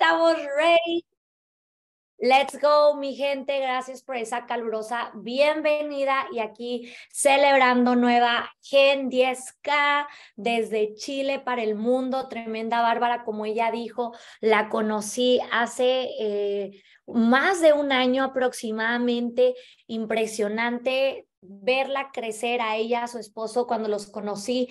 estamos ready. Let's go, mi gente. Gracias por esa calurosa bienvenida y aquí celebrando nueva Gen 10K desde Chile para el mundo. Tremenda Bárbara, como ella dijo, la conocí hace eh, más de un año aproximadamente. Impresionante verla crecer a ella, a su esposo, cuando los conocí,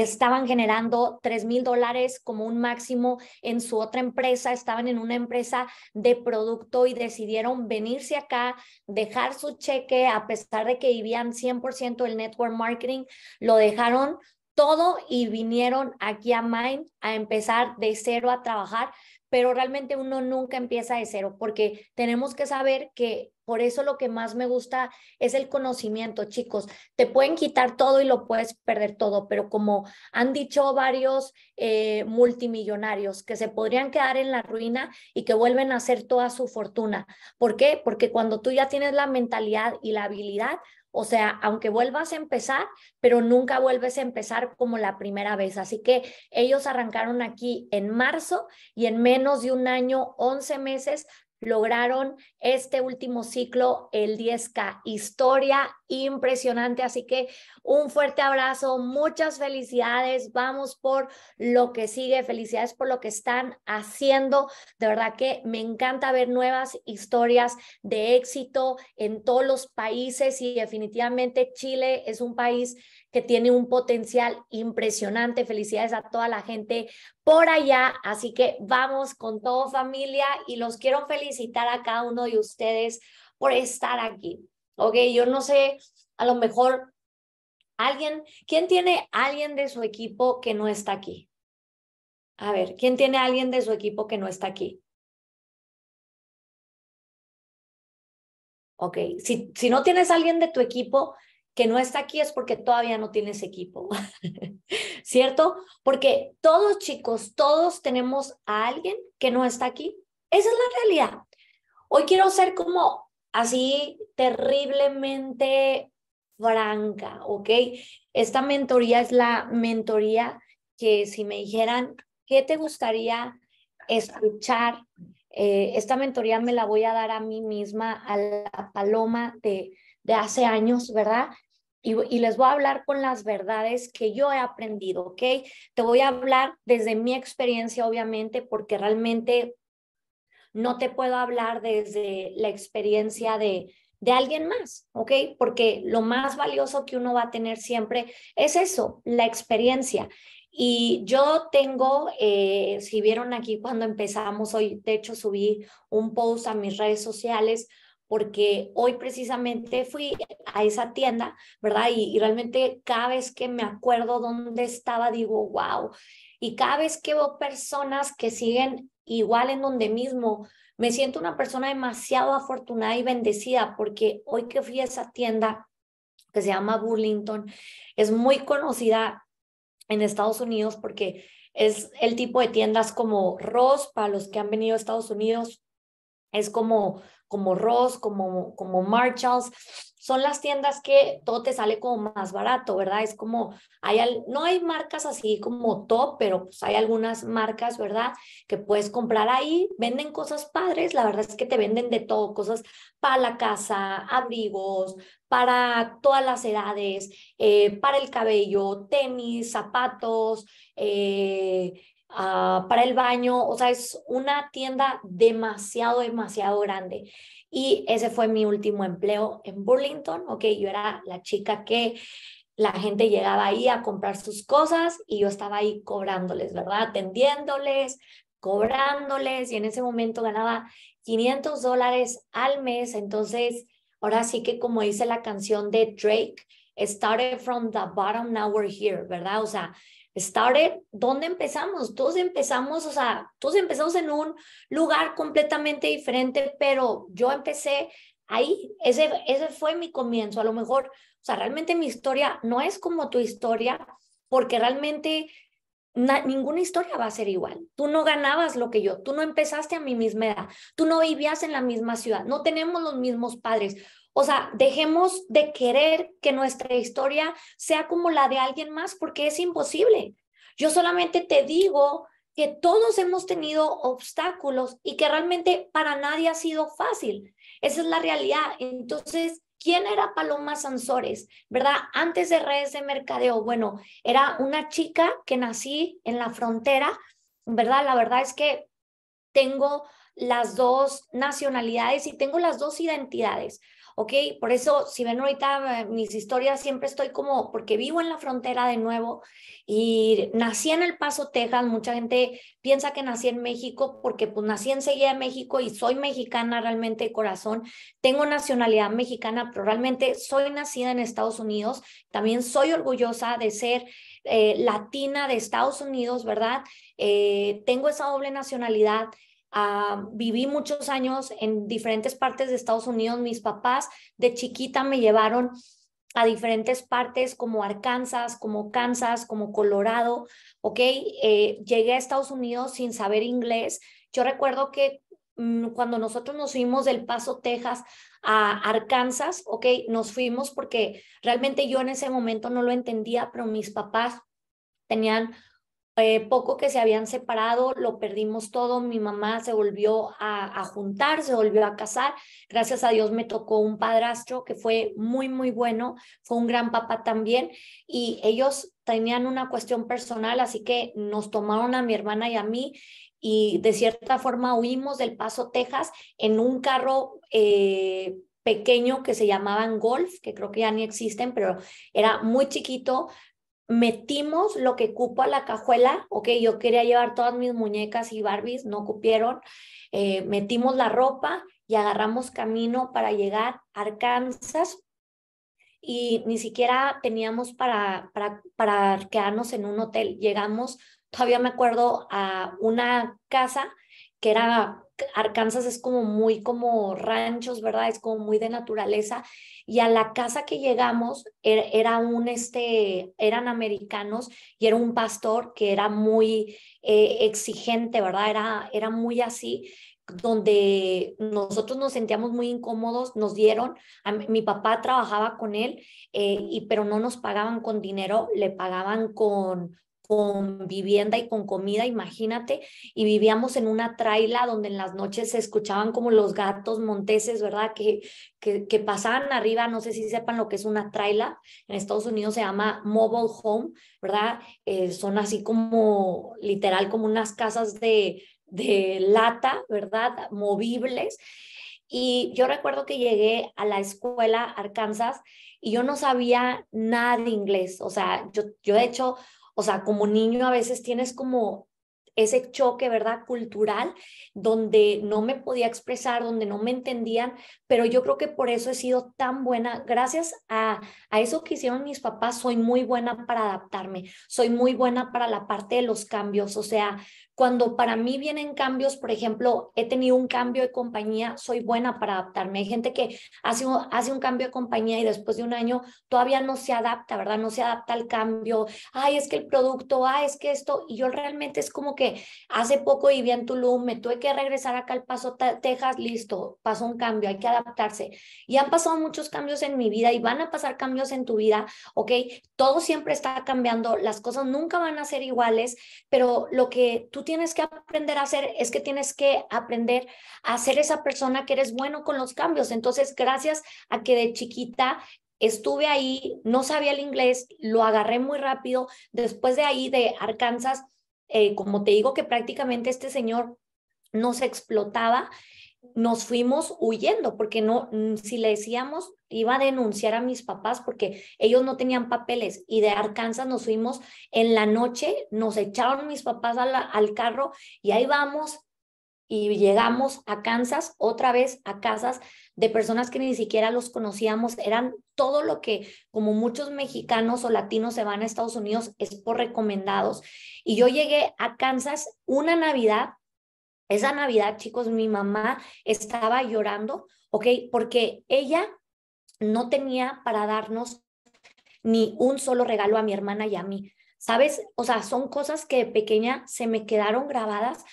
estaban generando 3 mil dólares como un máximo en su otra empresa, estaban en una empresa de producto y decidieron venirse acá, dejar su cheque, a pesar de que vivían 100% el network marketing, lo dejaron todo y vinieron aquí a Mind a empezar de cero a trabajar pero realmente uno nunca empieza de cero, porque tenemos que saber que por eso lo que más me gusta es el conocimiento, chicos. Te pueden quitar todo y lo puedes perder todo, pero como han dicho varios eh, multimillonarios que se podrían quedar en la ruina y que vuelven a hacer toda su fortuna. ¿Por qué? Porque cuando tú ya tienes la mentalidad y la habilidad, o sea, aunque vuelvas a empezar, pero nunca vuelves a empezar como la primera vez. Así que ellos arrancaron aquí en marzo y en menos de un año, 11 meses, lograron este último ciclo, el 10K. Historia impresionante, así que un fuerte abrazo, muchas felicidades, vamos por lo que sigue, felicidades por lo que están haciendo. De verdad que me encanta ver nuevas historias de éxito en todos los países y definitivamente Chile es un país que tiene un potencial impresionante. Felicidades a toda la gente por allá. Así que vamos con todo familia y los quiero felicitar a cada uno de ustedes por estar aquí. Ok, yo no sé, a lo mejor alguien, ¿quién tiene alguien de su equipo que no está aquí? A ver, ¿quién tiene alguien de su equipo que no está aquí? Ok, si, si no tienes alguien de tu equipo, que no está aquí es porque todavía no tienes equipo, ¿cierto? Porque todos chicos, todos tenemos a alguien que no está aquí. Esa es la realidad. Hoy quiero ser como así terriblemente franca, ¿ok? Esta mentoría es la mentoría que si me dijeran, ¿qué te gustaría escuchar? Eh, esta mentoría me la voy a dar a mí misma, a la paloma de, de hace años, ¿verdad? Y, les voy a hablar con las verdades que yo he aprendido, ¿ok? Te voy a hablar desde mi experiencia, obviamente, porque realmente no te puedo hablar desde la experiencia de, de alguien más, ¿ok? Porque lo más valioso que uno va a tener siempre es eso, la experiencia. Y yo tengo, eh, si vieron aquí cuando empezamos hoy, de hecho subí un post a mis redes sociales, porque hoy precisamente fui a esa tienda, ¿verdad? Y, realmente cada vez que me acuerdo dónde estaba, digo, wow. Y cada vez que veo personas que siguen igual en donde mismo, me siento una persona demasiado afortunada y bendecida, porque hoy que fui a esa tienda que se llama Burlington, es muy conocida en Estados Unidos porque es el tipo de tiendas como Ross, para los que han venido a Estados Unidos, es como como Ross, como, como Marshalls, son las tiendas que todo te sale como más barato, ¿verdad? Es como, hay no hay marcas así como top, pero pues hay algunas marcas, ¿verdad? Que puedes comprar ahí, venden cosas padres, la verdad es que te venden de todo, cosas para la casa, abrigos, para todas las edades, eh, para el cabello, tenis, zapatos, eh, Ah, para el baño, o sea, es una tienda demasiado, demasiado grande. Y ese fue mi último empleo en Burlington, ok, yo era la chica que la gente llegaba ahí a comprar sus cosas y yo estaba ahí cobrándoles, ¿verdad? Atendiéndoles, cobrándoles y en ese momento ganaba 500 dólares al mes. Entonces, ahora sí que como dice la canción de Drake, started from the bottom, now we're here, ¿verdad? O sea, Started, ¿dónde empezamos? Todos empezamos, o sea, todos empezamos en un lugar completamente diferente, pero yo empecé ahí, ese, ese fue mi comienzo. A lo mejor, o sea, realmente mi historia no es como tu historia, porque realmente ninguna historia va a ser igual. Tú no ganabas lo que yo, tú no empezaste a mi misma edad, tú no vivías en la misma ciudad, no tenemos los mismos padres, o sea, dejemos de querer que nuestra historia sea como la de alguien más porque es imposible. Yo solamente te digo que todos hemos tenido obstáculos y que realmente para nadie ha sido fácil. Esa es la realidad. Entonces, ¿quién era Paloma Sansores? ¿Verdad? Antes de redes de mercadeo, bueno, era una chica que nací en la frontera, ¿verdad? La verdad es que tengo las dos nacionalidades y tengo las dos identidades. ¿ok? Por eso, si ven ahorita eh, mis historias, siempre estoy como, porque vivo en la frontera de nuevo y nací en El Paso, Texas, mucha gente piensa que nací en México porque pues nací enseguida en México y soy mexicana realmente de corazón, tengo nacionalidad mexicana, pero realmente soy nacida en Estados Unidos, también soy orgullosa de ser eh, latina de Estados Unidos, ¿verdad? Eh, tengo esa doble nacionalidad. Ah, viví muchos años en diferentes partes de Estados Unidos. Mis papás de chiquita me llevaron a diferentes partes como Arkansas, como Kansas, como Colorado, ¿ok? Eh, llegué a Estados Unidos sin saber inglés. Yo recuerdo que mm, cuando nosotros nos fuimos del Paso, Texas a Arkansas, ¿ok? Nos fuimos porque realmente yo en ese momento no lo entendía, pero mis papás tenían eh, poco que se habían separado, lo perdimos todo, mi mamá se volvió a, juntar, se volvió a casar, gracias a Dios me tocó un padrastro que fue muy, muy bueno, fue un gran papá también, y ellos tenían una cuestión personal, así que nos tomaron a mi hermana y a mí. Y de cierta forma huimos del Paso, Texas, en un carro eh, pequeño que se llamaban Golf, que creo que ya ni existen, pero era muy chiquito, metimos lo que cupo a la cajuela, ok, yo quería llevar todas mis muñecas y Barbies, no cupieron, eh, metimos la ropa y agarramos camino para llegar a Arkansas y ni siquiera teníamos para, para, para quedarnos en un hotel, llegamos, todavía me acuerdo, a una casa que era Arkansas es como muy como ranchos, ¿verdad? Es como muy de naturaleza. Y a la casa que llegamos er, era, un, este, eran americanos y era un pastor que era muy eh, exigente, ¿verdad? Era, era muy así donde nosotros nos sentíamos muy incómodos, nos dieron, mi, papá trabajaba con él, eh, y, pero no nos pagaban con dinero, le pagaban con, con vivienda y con comida, imagínate, y vivíamos en una traila donde en las noches se escuchaban como los gatos monteses, ¿verdad? Que, que, pasaban arriba, no sé si sepan lo que es una traila, en Estados Unidos se llama mobile home, ¿verdad? Eh, son así como, literal, como unas casas de, de lata, ¿verdad? Movibles. Y yo recuerdo que llegué a la escuela Arkansas y yo no sabía nada de inglés. O sea, yo, yo de hecho, o sea, como niño a veces tienes como ese choque, ¿verdad? Cultural, donde no me podía expresar, donde no me entendían, pero yo creo que por eso he sido tan buena. Gracias a, a, eso que hicieron mis papás, soy muy buena para adaptarme, soy muy buena para la parte de los cambios, o sea, cuando para mí vienen cambios, por ejemplo, he tenido un cambio de compañía, soy buena para adaptarme. Hay gente que hace un, hace un cambio de compañía y después de un año todavía no se adapta, ¿verdad? No se adapta al cambio. Ay, es que el producto, ay, es que esto. Y yo realmente es como que hace poco vivía en Tulum, me tuve que regresar acá al Paso, Texas, listo, pasó un cambio, hay que adaptarse. Y han pasado muchos cambios en mi vida y van a pasar cambios en tu vida, ¿ok? Todo siempre está cambiando, las cosas nunca van a ser iguales, pero lo que tú tienes que aprender a hacer es que tienes que aprender a ser esa persona que eres bueno con los cambios. Entonces, gracias a que de chiquita estuve ahí, no sabía el inglés, lo agarré muy rápido. Después de ahí, de Arkansas, eh, como te digo que prácticamente este señor no se explotaba, nos fuimos huyendo porque no, mm, si le decíamos, iba a denunciar a mis papás porque ellos no tenían papeles y de Arkansas nos fuimos en la noche, nos echaron mis papás al carro y ahí vamos y llegamos a Kansas otra vez a casas de personas que ni siquiera los conocíamos, eran todo lo que como muchos mexicanos o latinos se van a Estados Unidos es por recomendados. Y yo llegué a Kansas una Navidad esa Navidad, chicos, mi mamá estaba llorando, ¿ok? Porque ella no tenía para darnos ni un solo regalo a mi hermana y a mí. ¿Sabes? O sea, son cosas que de pequeña se me quedaron grabadas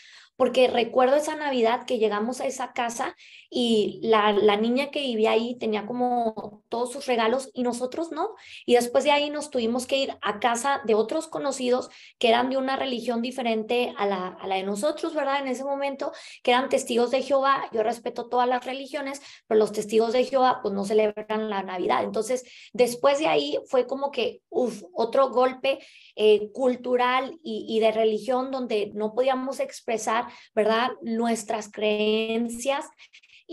porque recuerdo esa Navidad que llegamos a esa casa y la, niña que vivía ahí tenía como todos sus regalos y nosotros no. Y después de ahí nos tuvimos que ir a casa de otros conocidos que eran de una religión diferente a la, a la de nosotros, ¿verdad? En ese momento, que eran testigos de Jehová. Yo respeto todas las religiones, pero los testigos de Jehová pues no celebran la Navidad. Entonces, después de ahí fue como que, uff, otro golpe eh, cultural y, y de religión donde no podíamos expresar ¿verdad? Nuestras creencias.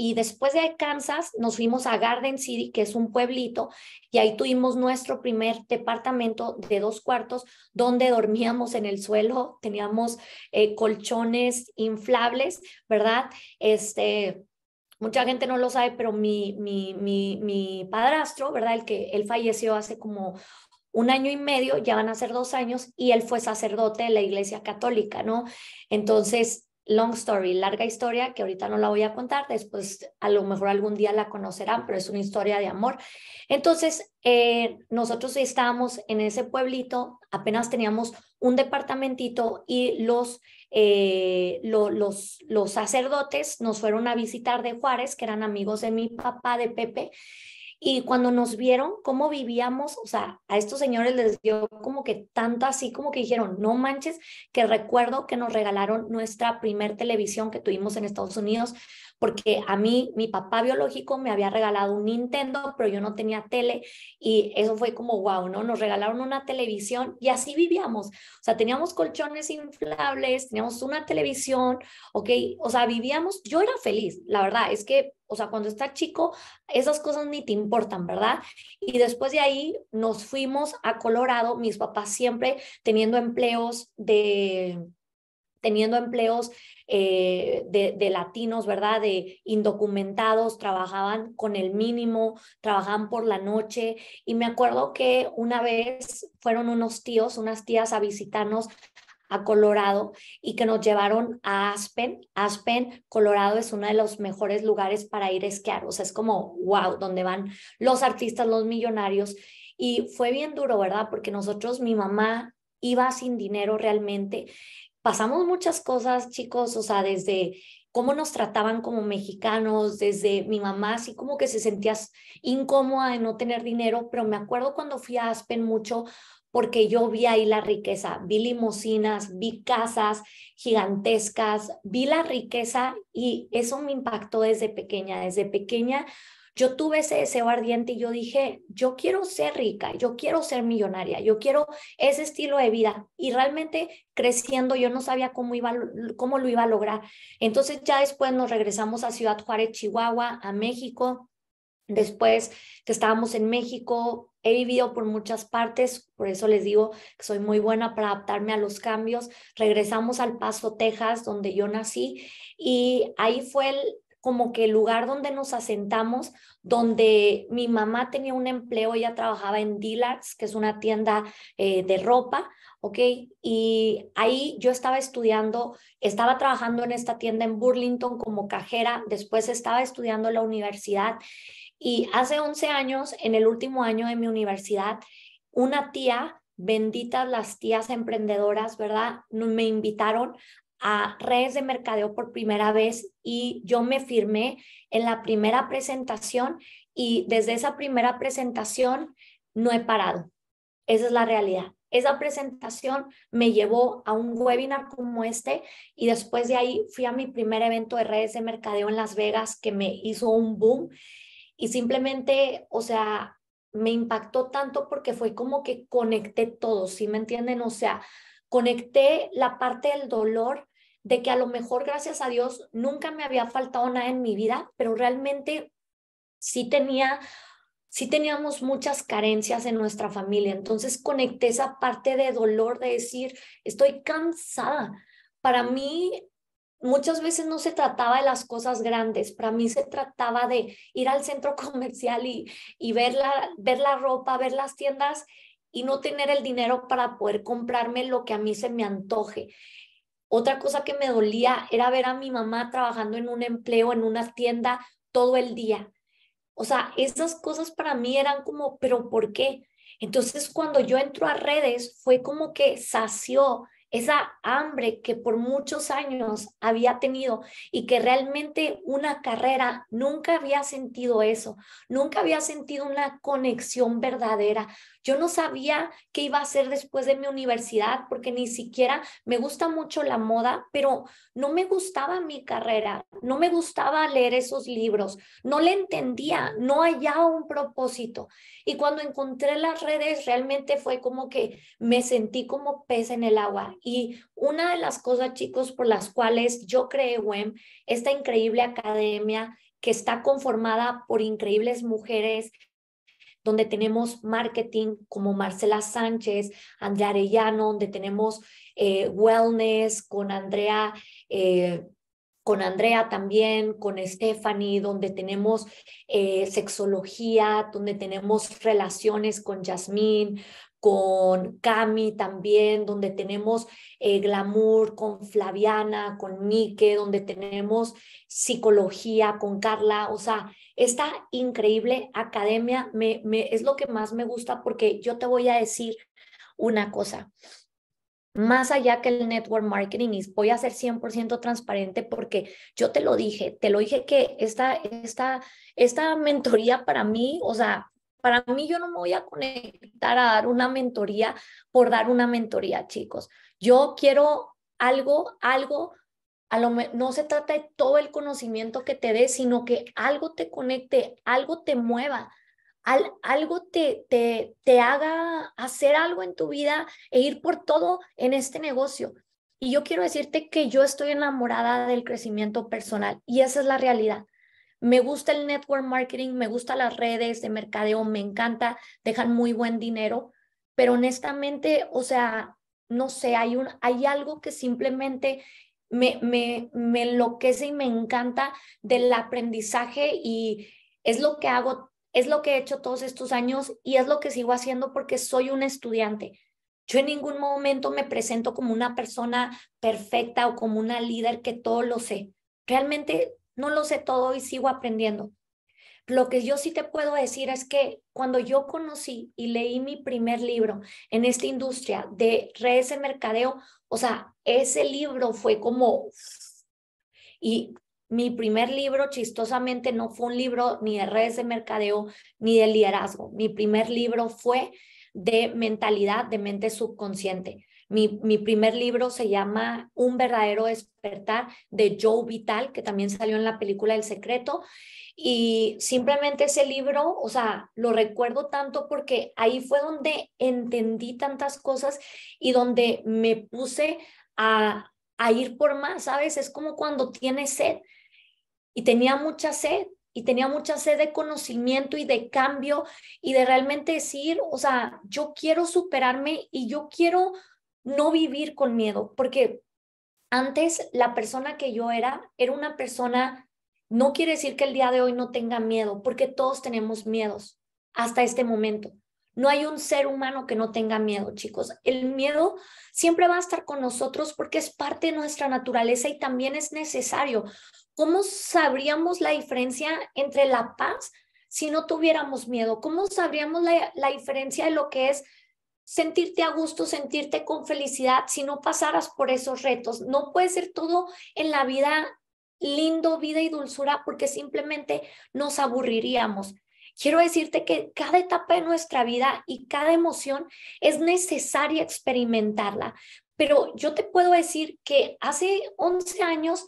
Y después de Kansas nos fuimos a Garden City, que es un pueblito, y ahí tuvimos nuestro primer departamento de dos cuartos donde dormíamos en el suelo, teníamos eh, colchones inflables, ¿verdad? Este, mucha gente no lo sabe, pero mi, mi, mi, mi, padrastro, ¿verdad? El que él falleció hace como un año y medio, ya van a ser dos años, y él fue sacerdote de la Iglesia Católica, ¿no? Entonces, long story, larga historia, que ahorita no la voy a contar, después a lo mejor algún día la conocerán, pero es una historia de amor. Entonces, eh, nosotros estábamos en ese pueblito, apenas teníamos un departamentito y los, eh, los, los sacerdotes nos fueron a visitar de Juárez, que eran amigos de mi papá, de Pepe, y cuando nos vieron cómo vivíamos, o sea, a estos señores les dio como que tanto así como que dijeron, no manches, que recuerdo que nos regalaron nuestra primer televisión que tuvimos en Estados Unidos, porque a mí mi papá biológico me había regalado un Nintendo, pero yo no tenía tele y eso fue como wow, ¿no? Nos regalaron una televisión y así vivíamos. O sea, teníamos colchones inflables, teníamos una televisión, ¿ok? O sea, vivíamos, yo era feliz, la verdad, es que o sea, cuando estás chico, esas cosas ni te importan, ¿verdad? Y después de ahí nos fuimos a Colorado, mis papás siempre teniendo empleos de teniendo empleos eh, de, latinos, ¿verdad? De indocumentados, trabajaban con el mínimo, trabajaban por la noche. Y me acuerdo que una vez fueron unos tíos, unas tías a visitarnos a Colorado y que nos llevaron a Aspen. Aspen, Colorado es uno de los mejores lugares para ir a esquiar. O sea, es como, wow, donde van los artistas, los millonarios. Y fue bien duro, ¿verdad? Porque nosotros, mi mamá, iba sin dinero realmente pasamos muchas cosas, chicos, o sea, desde cómo nos trataban como mexicanos, desde mi mamá, así como que se sentías incómoda de no tener dinero, pero me acuerdo cuando fui a Aspen mucho porque yo vi ahí la riqueza, vi limosinas, vi casas gigantescas, vi la riqueza y eso me impactó desde pequeña. Desde pequeña yo tuve ese deseo ardiente y yo dije, yo quiero ser rica, yo quiero ser millonaria, yo quiero ese estilo de vida. Y realmente creciendo yo no sabía cómo, iba, cómo lo iba a lograr. Entonces ya después nos regresamos a Ciudad Juárez, Chihuahua, a México. Después que estábamos en México, he vivido por muchas partes, por eso les digo que soy muy buena para adaptarme a los cambios. Regresamos al Paso, Texas, donde yo nací, y ahí fue el, como que el lugar donde nos asentamos, donde mi mamá tenía un empleo, ella trabajaba en Dillard's, que es una tienda eh, de ropa, ¿ok? Y ahí yo estaba estudiando, estaba trabajando en esta tienda en Burlington como cajera, después estaba estudiando en la universidad y hace 11 años, en el último año de mi universidad, una tía benditas las tías emprendedoras, ¿verdad? Me invitaron a redes de mercadeo por primera vez y yo me firmé en la primera presentación y desde esa primera presentación no he parado. Esa es la realidad. Esa presentación me llevó a un webinar como este y después de ahí fui a mi primer evento de redes de mercadeo en Las Vegas que me hizo un boom y simplemente, o sea, me impactó tanto porque fue como que conecté todo, ¿sí me entienden? O sea, conecté la parte del dolor de que a lo mejor, gracias a Dios, nunca me había faltado nada en mi vida, pero realmente sí tenía, sí teníamos muchas carencias en nuestra familia. Entonces conecté esa parte de dolor de decir, estoy cansada. Para mí, muchas veces no se trataba de las cosas grandes, para mí se trataba de ir al centro comercial y, y ver, ver la ropa, ver las tiendas y no tener el dinero para poder comprarme lo que a mí se me antoje. Otra cosa que me dolía era ver a mi mamá trabajando en un empleo, en una tienda todo el día. O sea, esas cosas para mí eran como, pero ¿por qué? Entonces, cuando yo entro a redes, fue como que sació esa hambre que por muchos años había tenido y que realmente una carrera nunca había sentido eso, nunca había sentido una conexión verdadera. Yo no sabía qué iba a hacer después de mi universidad porque ni siquiera me gusta mucho la moda, pero no me gustaba mi carrera, no me gustaba leer esos libros, no le entendía, no hallaba un propósito. Y cuando encontré las redes realmente fue como que me sentí como pez en el agua y una de las cosas, chicos, por las cuales yo creé WEM, esta increíble academia que está conformada por increíbles mujeres, donde tenemos marketing como Marcela Sánchez, Andrea Arellano, donde tenemos eh, wellness con Andrea. Eh, con Andrea también, con Stephanie, donde tenemos eh, sexología, donde tenemos relaciones con Yasmín, con Cami también, donde tenemos eh, glamour con Flaviana, con Nike, donde tenemos psicología con Carla. O sea, esta increíble academia me, es lo que más me gusta porque yo te voy a decir una cosa. Más allá que el network marketing, voy a ser 100% transparente porque yo te lo dije, te lo dije que esta, esta, esta mentoría para mí, o sea, para mí yo no me voy a conectar a dar una mentoría por dar una mentoría, chicos. Yo quiero algo, algo, a lo, no se trata de todo el conocimiento que te dé, sino que algo te conecte, algo te mueva, algo te, te, te haga hacer algo en tu vida e ir por todo en este negocio. Y yo quiero decirte que yo estoy enamorada del crecimiento personal y esa es la realidad me gusta el network marketing, me gusta las redes de mercadeo, me encanta, dejan muy buen dinero, pero honestamente, o sea, no sé, hay, un, hay algo que simplemente me, me, me enloquece y me encanta del aprendizaje y es lo que hago, es lo que he hecho todos estos años y es lo que sigo haciendo porque soy un estudiante. Yo en ningún momento me presento como una persona perfecta o como una líder que todo lo sé. Realmente no lo sé todo y sigo aprendiendo. Lo que yo sí te puedo decir es que cuando yo conocí y leí mi primer libro en esta industria de redes de mercadeo, o sea, ese libro fue como... Y mi primer libro, chistosamente, no fue un libro ni de redes de mercadeo ni de liderazgo. Mi primer libro fue de mentalidad, de mente subconsciente. Mi, primer libro se llama Un verdadero despertar de Joe Vital, que también salió en la película El Secreto. Y simplemente ese libro, o sea, lo recuerdo tanto porque ahí fue donde entendí tantas cosas y donde me puse a, a ir por más, ¿sabes? Es como cuando tienes sed y tenía mucha sed y tenía mucha sed de conocimiento y de cambio y de realmente decir, o sea, yo quiero superarme y yo quiero no vivir con miedo, porque antes la persona que yo era era una persona, no quiere decir que el día de hoy no tenga miedo, porque todos tenemos miedos hasta este momento. No hay un ser humano que no tenga miedo, chicos. El miedo siempre va a estar con nosotros porque es parte de nuestra naturaleza y también es necesario. ¿Cómo sabríamos la diferencia entre la paz si no tuviéramos miedo? ¿Cómo sabríamos la, diferencia de lo que es sentirte a gusto, sentirte con felicidad si no pasaras por esos retos. No puede ser todo en la vida lindo, vida y dulzura, porque simplemente nos aburriríamos. Quiero decirte que cada etapa de nuestra vida y cada emoción es necesaria experimentarla, pero yo te puedo decir que hace 11 años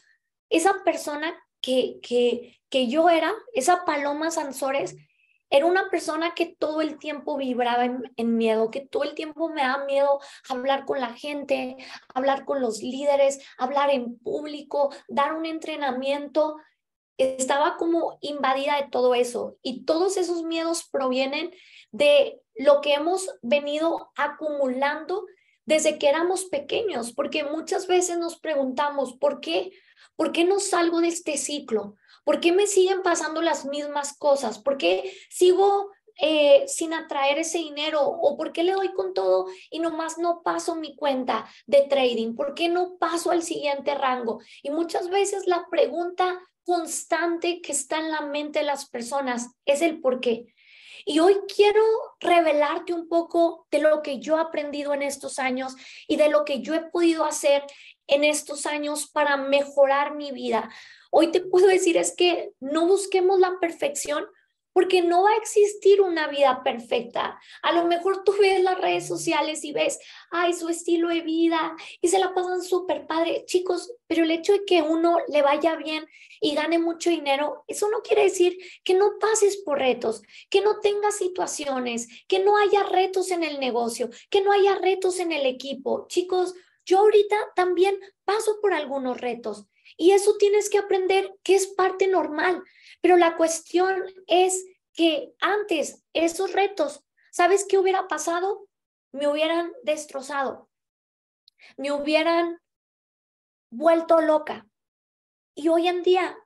esa persona que, que, que yo era, esa Paloma Sansores, era una persona que todo el tiempo vibraba en, miedo, que todo el tiempo me da miedo hablar con la gente, hablar con los líderes, hablar en público, dar un entrenamiento. Estaba como invadida de todo eso y todos esos miedos provienen de lo que hemos venido acumulando desde que éramos pequeños, porque muchas veces nos preguntamos, ¿por qué? ¿Por qué no salgo de este ciclo? ¿Por qué me siguen pasando las mismas cosas? ¿Por qué sigo eh, sin atraer ese dinero? ¿O por qué le doy con todo y nomás no paso mi cuenta de trading? ¿Por qué no paso al siguiente rango? Y muchas veces la pregunta constante que está en la mente de las personas es el por qué. Y hoy quiero revelarte un poco de lo que yo he aprendido en estos años y de lo que yo he podido hacer en estos años para mejorar mi vida, Hoy te puedo decir es que no busquemos la perfección porque no va a existir una vida perfecta. A lo mejor tú ves las redes sociales y ves, ay, su estilo de vida y se la pasan súper padre, chicos, pero el hecho de que uno le vaya bien y gane mucho dinero, eso no quiere decir que no pases por retos, que no tengas situaciones, que no haya retos en el negocio, que no haya retos en el equipo. Chicos, yo ahorita también paso por algunos retos y eso tienes que aprender que es parte normal. Pero la cuestión es que antes esos retos, ¿sabes qué hubiera pasado? Me hubieran destrozado, me hubieran vuelto loca. Y hoy en día,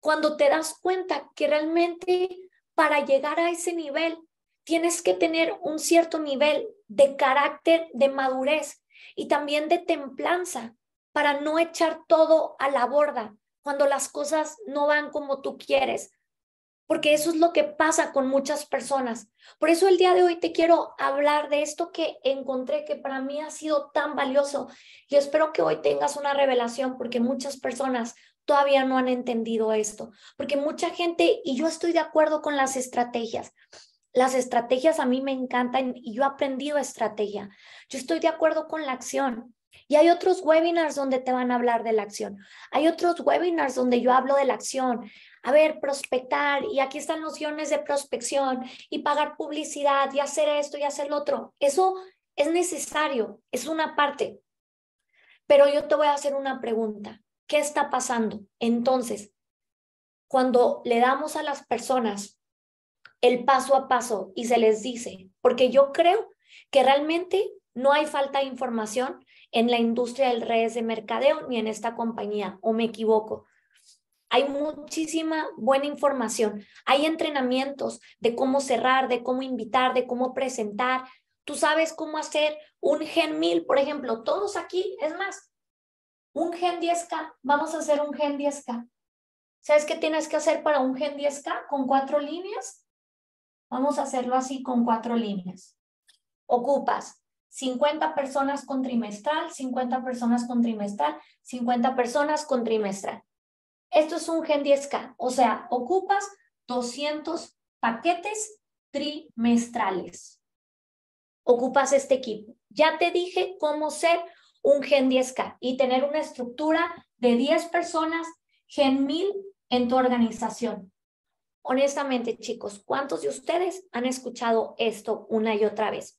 cuando te das cuenta que realmente para llegar a ese nivel tienes que tener un cierto nivel de carácter, de madurez y también de templanza para no echar todo a la borda cuando las cosas no van como tú quieres, porque eso es lo que pasa con muchas personas. Por eso el día de hoy te quiero hablar de esto que encontré que para mí ha sido tan valioso. y espero que hoy tengas una revelación porque muchas personas todavía no han entendido esto, porque mucha gente, y yo estoy de acuerdo con las estrategias, las estrategias a mí me encantan y yo he aprendido estrategia. Yo estoy de acuerdo con la acción. Y hay otros webinars donde te van a hablar de la acción. Hay otros webinars donde yo hablo de la acción. A ver, prospectar y aquí están los guiones de prospección y pagar publicidad y hacer esto y hacer lo otro. Eso es necesario, es una parte. Pero yo te voy a hacer una pregunta. ¿Qué está pasando? Entonces, cuando le damos a las personas el paso a paso y se les dice, porque yo creo que realmente no hay falta de información, en la industria del redes de mercadeo ni en esta compañía, o me equivoco. Hay muchísima buena información, hay entrenamientos de cómo cerrar, de cómo invitar, de cómo presentar. Tú sabes cómo hacer un Gen 1000, por ejemplo, todos aquí, es más, un Gen 10K, vamos a hacer un Gen 10K. ¿Sabes qué tienes que hacer para un Gen 10K con cuatro líneas? Vamos a hacerlo así con cuatro líneas. Ocupas 50 personas con trimestral, 50 personas con trimestral, 50 personas con trimestral. Esto es un Gen 10K, o sea, ocupas 200 paquetes trimestrales. Ocupas este equipo. Ya te dije cómo ser un Gen 10K y tener una estructura de 10 personas, Gen 1000 en tu organización. Honestamente, chicos, ¿cuántos de ustedes han escuchado esto una y otra vez?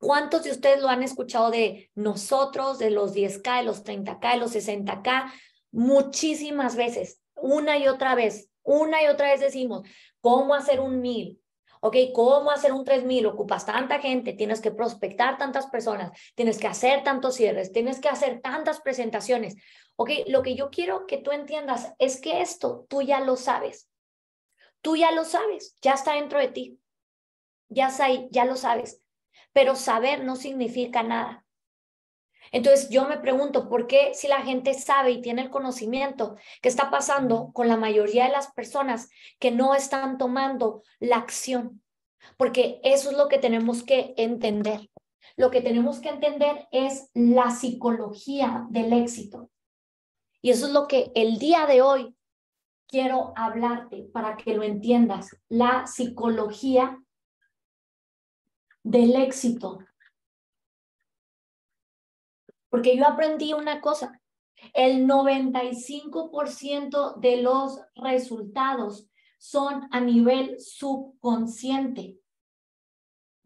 ¿Cuántos de ustedes lo han escuchado de nosotros, de los 10K, de los 30K, de los 60K? Muchísimas veces, una y otra vez, una y otra vez decimos, ¿cómo hacer un mil? ¿ok? ¿Cómo hacer un 3000? Ocupas tanta gente, tienes que prospectar tantas personas, tienes que hacer tantos cierres, tienes que hacer tantas presentaciones, ¿ok? Lo que yo quiero que tú entiendas es que esto tú ya lo sabes. Tú ya lo sabes, ya está dentro de ti. Ya, está ya lo sabes pero saber no significa nada. Entonces yo me pregunto, ¿por qué si la gente sabe y tiene el conocimiento, que está pasando con la mayoría de las personas que no están tomando la acción? Porque eso es lo que tenemos que entender. Lo que tenemos que entender es la psicología del éxito. Y eso es lo que el día de hoy quiero hablarte para que lo entiendas, la psicología del éxito. Porque yo aprendí una cosa, el 95% de los resultados son a nivel subconsciente.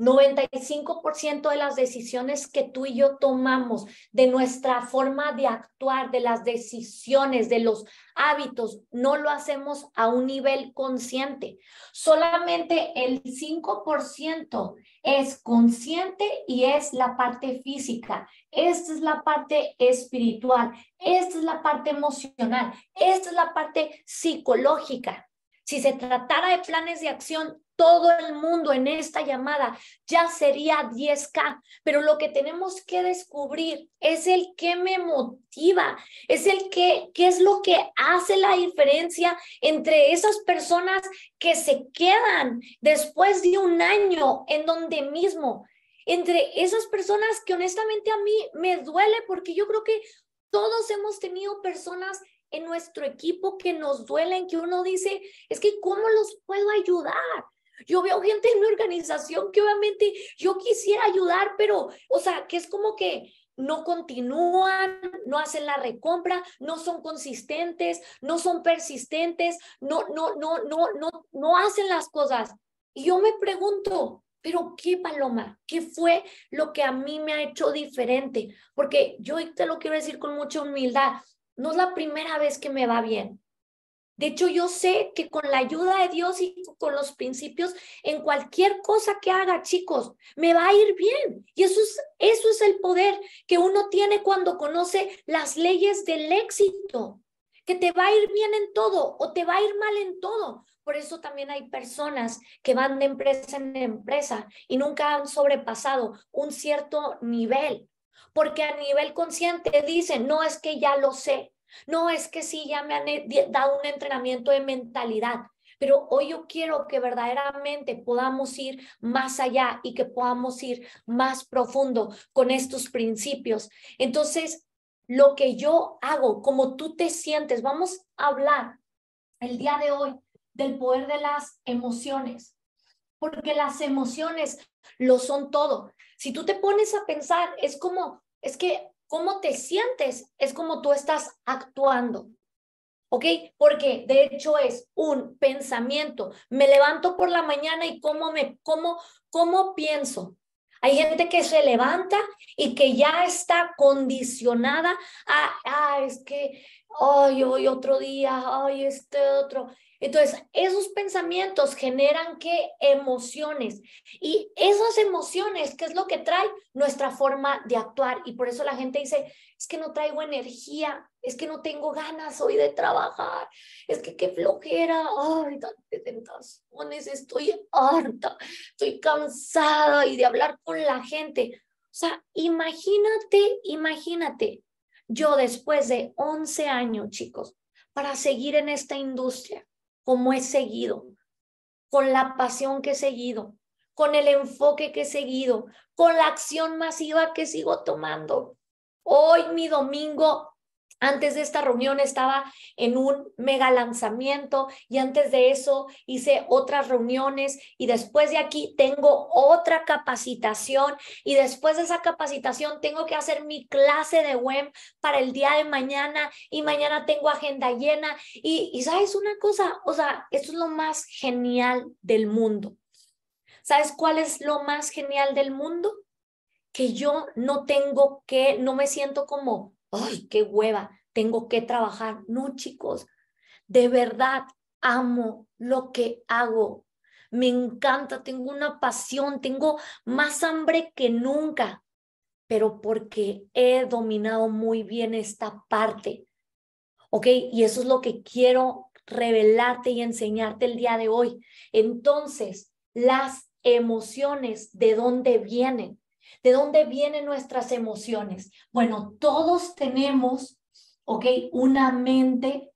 95% de las decisiones que tú y yo tomamos, de nuestra forma de actuar, de las decisiones, de los hábitos, no lo hacemos a un nivel consciente. Solamente el 5% es consciente y es la parte física. Esta es la parte espiritual. Esta es la parte emocional. Esta es la parte psicológica. Si se tratara de planes de acción, todo el mundo en esta llamada, ya sería 10K. Pero lo que tenemos que descubrir es el que me motiva, es el que, qué es lo que hace la diferencia entre esas personas que se quedan después de un año en donde mismo. Entre esas personas que honestamente a mí me duele porque yo creo que todos hemos tenido personas en nuestro equipo que nos duelen, que uno dice, es que ¿cómo los puedo ayudar? Yo veo gente en mi organización que obviamente yo quisiera ayudar, pero, o sea, que es como que no continúan, no hacen la recompra, no son consistentes, no son persistentes, no, no, no, no, no, no hacen las cosas. Y yo me pregunto, pero qué paloma, qué fue lo que a mí me ha hecho diferente, porque yo te lo quiero decir con mucha humildad, no es la primera vez que me va bien. De hecho, yo sé que con la ayuda de Dios y con los principios, en cualquier cosa que haga, chicos, me va a ir bien. Y eso es, eso es el poder que uno tiene cuando conoce las leyes del éxito, que te va a ir bien en todo o te va a ir mal en todo. Por eso también hay personas que van de empresa en empresa y nunca han sobrepasado un cierto nivel, porque a nivel consciente dicen, no es que ya lo sé, no, es que sí, ya me han e, dado un entrenamiento de mentalidad, pero hoy yo quiero que verdaderamente podamos ir más allá y que podamos ir más profundo con estos principios. Entonces, lo que yo hago, como tú te sientes, vamos a hablar el día de hoy del poder de las emociones, porque las emociones lo son todo. Si tú te pones a pensar, es como, es que cómo te sientes es como tú estás actuando. ¿Ok? Porque de hecho es un pensamiento. Me levanto por la mañana y cómo me, cómo, cómo pienso. Hay gente que se levanta y que ya está condicionada a, ah, es que, ay, hoy otro día, ay, este otro. Entonces, esos pensamientos generan qué emociones y esas emociones, ¿qué es lo que trae nuestra forma de actuar? Y por eso la gente dice, es que no traigo energía, es que no tengo ganas hoy de trabajar, es que qué flojera, ay, tentaciones, estoy harta, estoy cansada y de hablar con la gente. O sea, imagínate, imagínate, yo después de 11 años, chicos, para seguir en esta industria, como he seguido, con la pasión que he seguido, con el enfoque que he seguido, con la acción masiva que sigo tomando. Hoy mi domingo antes de esta reunión estaba en un mega lanzamiento y antes de eso hice otras reuniones y después de aquí tengo otra capacitación y después de esa capacitación tengo que hacer mi clase de web para el día de mañana y mañana tengo agenda llena y, y sabes una cosa, o sea, esto es lo más genial del mundo. ¿Sabes cuál es lo más genial del mundo? Que yo no tengo que, no me siento como ay, qué hueva, tengo que trabajar. No, chicos, de verdad amo lo que hago. Me encanta, tengo una pasión, tengo más hambre que nunca, pero porque he dominado muy bien esta parte. ¿Ok? Y eso es lo que quiero revelarte y enseñarte el día de hoy. Entonces, las emociones, ¿de dónde vienen? ¿De dónde vienen nuestras emociones? Bueno, todos tenemos, ¿ok? Una mente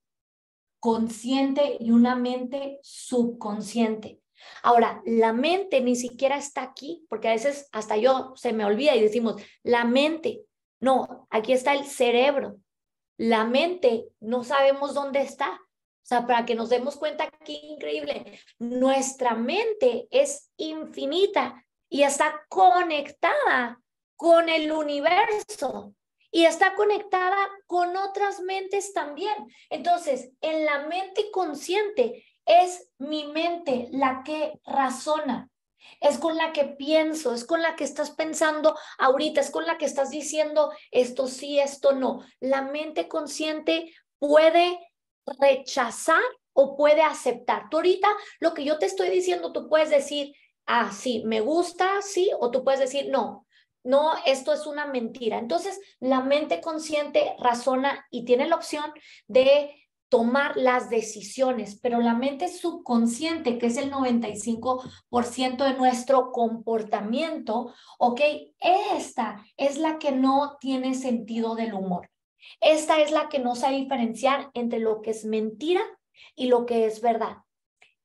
consciente y una mente subconsciente. Ahora, la mente ni siquiera está aquí, porque a veces hasta yo se me olvida y decimos, la mente, no, aquí está el cerebro. La mente no sabemos dónde está. O sea, para que nos demos cuenta, qué increíble. Nuestra mente es infinita y está conectada con el universo y está conectada con otras mentes también. Entonces, en la mente consciente es mi mente la que razona, es con la que pienso, es con la que estás pensando ahorita, es con la que estás diciendo esto sí, esto no. La mente consciente puede rechazar o puede aceptar. Tú ahorita lo que yo te estoy diciendo, tú puedes decir, ah, sí, me gusta, sí, o tú puedes decir, no, no, esto es una mentira. Entonces, la mente consciente razona y tiene la opción de tomar las decisiones, pero la mente subconsciente, que es el 95% de nuestro comportamiento, ¿ok? Esta es la que no tiene sentido del humor. Esta es la que no sabe diferenciar entre lo que es mentira y lo que es verdad.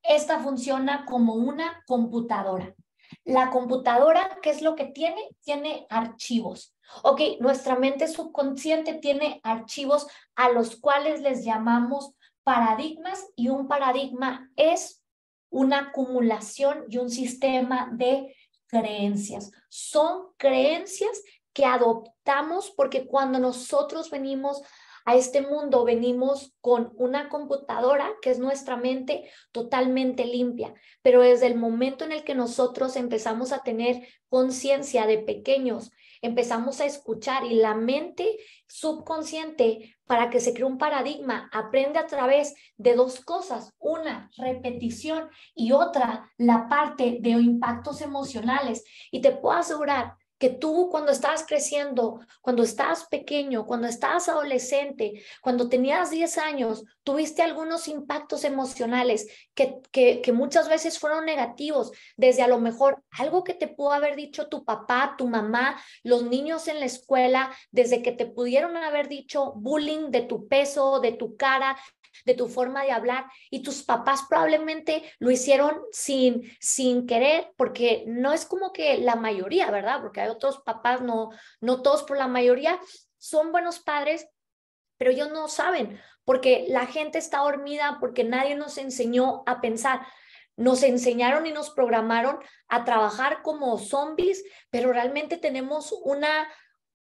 Esta funciona como una computadora. La computadora, ¿qué es lo que tiene? Tiene archivos. Ok, nuestra mente subconsciente tiene archivos a los cuales les llamamos paradigmas y un paradigma es una acumulación y un sistema de creencias. Son creencias que adoptamos porque cuando nosotros venimos a este mundo venimos con una computadora que es nuestra mente totalmente limpia, pero desde el momento en el que nosotros empezamos a tener conciencia de pequeños, empezamos a escuchar y la mente subconsciente para que se cree un paradigma, aprende a través de dos cosas, una, repetición y otra, la parte de impactos emocionales. Y te puedo asegurar que tú cuando estabas creciendo, cuando estabas pequeño, cuando estabas adolescente, cuando tenías 10 años, tuviste algunos impactos emocionales que, que, que, muchas veces fueron negativos, desde a lo mejor algo que te pudo haber dicho tu papá, tu mamá, los niños en la escuela, desde que te pudieron haber dicho bullying de tu peso, de tu cara, de tu forma de hablar. Y tus papás probablemente lo hicieron sin, sin querer, porque no es como que la mayoría, ¿verdad? Porque hay otros papás, no, no todos, por la mayoría son buenos padres, pero ellos no saben, porque la gente está dormida, porque nadie nos enseñó a pensar. Nos enseñaron y nos programaron a trabajar como zombies, pero realmente tenemos una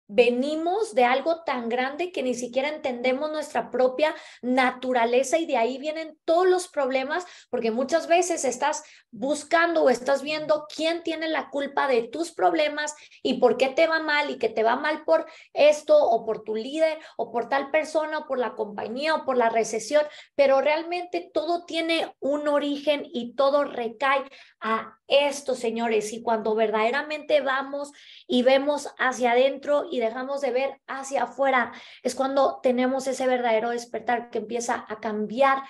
venimos de algo tan grande que ni siquiera entendemos nuestra propia naturaleza y de ahí vienen todos los problemas, porque muchas veces estás buscando o estás viendo quién tiene la culpa de tus problemas y por qué te va mal y que te va mal por esto o por tu líder o por tal persona o por la compañía o por la recesión, pero realmente todo tiene un origen y todo recae a esto, señores, y cuando verdaderamente vamos y vemos hacia adentro y dejamos de ver hacia afuera, es cuando tenemos ese verdadero despertar que empieza a cambiar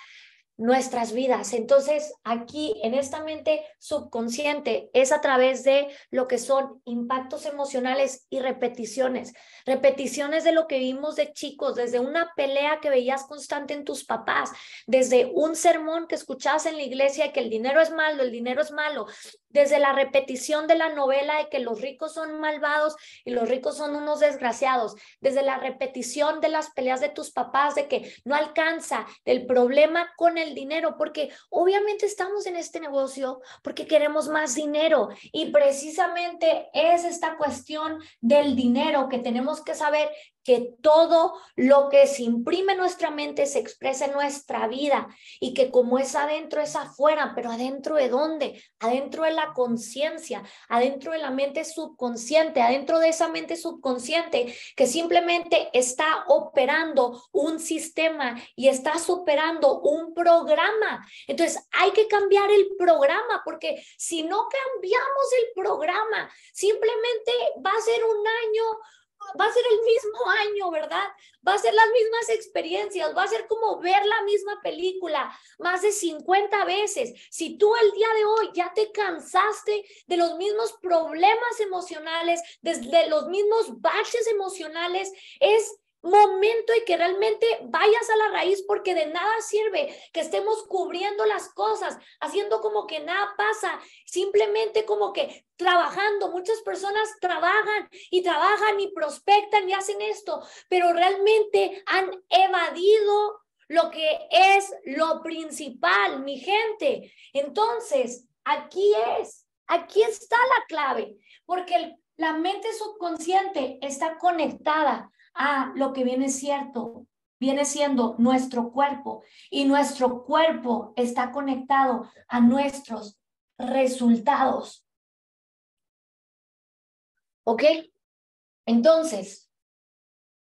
nuestras vidas. Entonces, aquí en esta mente subconsciente es a través de lo que son impactos emocionales y repeticiones. Repeticiones de lo que vimos de chicos, desde una pelea que veías constante en tus papás, desde un sermón que escuchabas en la iglesia que el dinero es malo, el dinero es malo, desde la repetición de la novela de que los ricos son malvados y los ricos son unos desgraciados, desde la repetición de las peleas de tus papás de que no alcanza, el problema con el dinero, porque obviamente estamos en este negocio porque queremos más dinero y precisamente es esta cuestión del dinero que tenemos que saber que todo lo que se imprime en nuestra mente se expresa en nuestra vida y que como es adentro es afuera, pero adentro de dónde? Adentro de la conciencia, adentro de la mente subconsciente, adentro de esa mente subconsciente que simplemente está operando un sistema y está superando un programa. Entonces hay que cambiar el programa porque si no cambiamos el programa, simplemente va a ser un año va a ser el mismo año, ¿verdad? Va a ser las mismas experiencias, va a ser como ver la misma película más de 50 veces. Si tú el día de hoy ya te cansaste de los mismos problemas emocionales, desde los mismos baches emocionales, es momento y que realmente vayas a la raíz porque de nada sirve que estemos cubriendo las cosas, haciendo como que nada pasa, simplemente como que trabajando. Muchas personas trabajan y trabajan y prospectan y hacen esto, pero realmente han evadido lo que es lo principal, mi gente. Entonces, aquí es, aquí está la clave, porque la mente subconsciente está conectada a ah, lo que viene cierto, viene siendo nuestro cuerpo y nuestro cuerpo está conectado a nuestros resultados. ¿Ok? Entonces,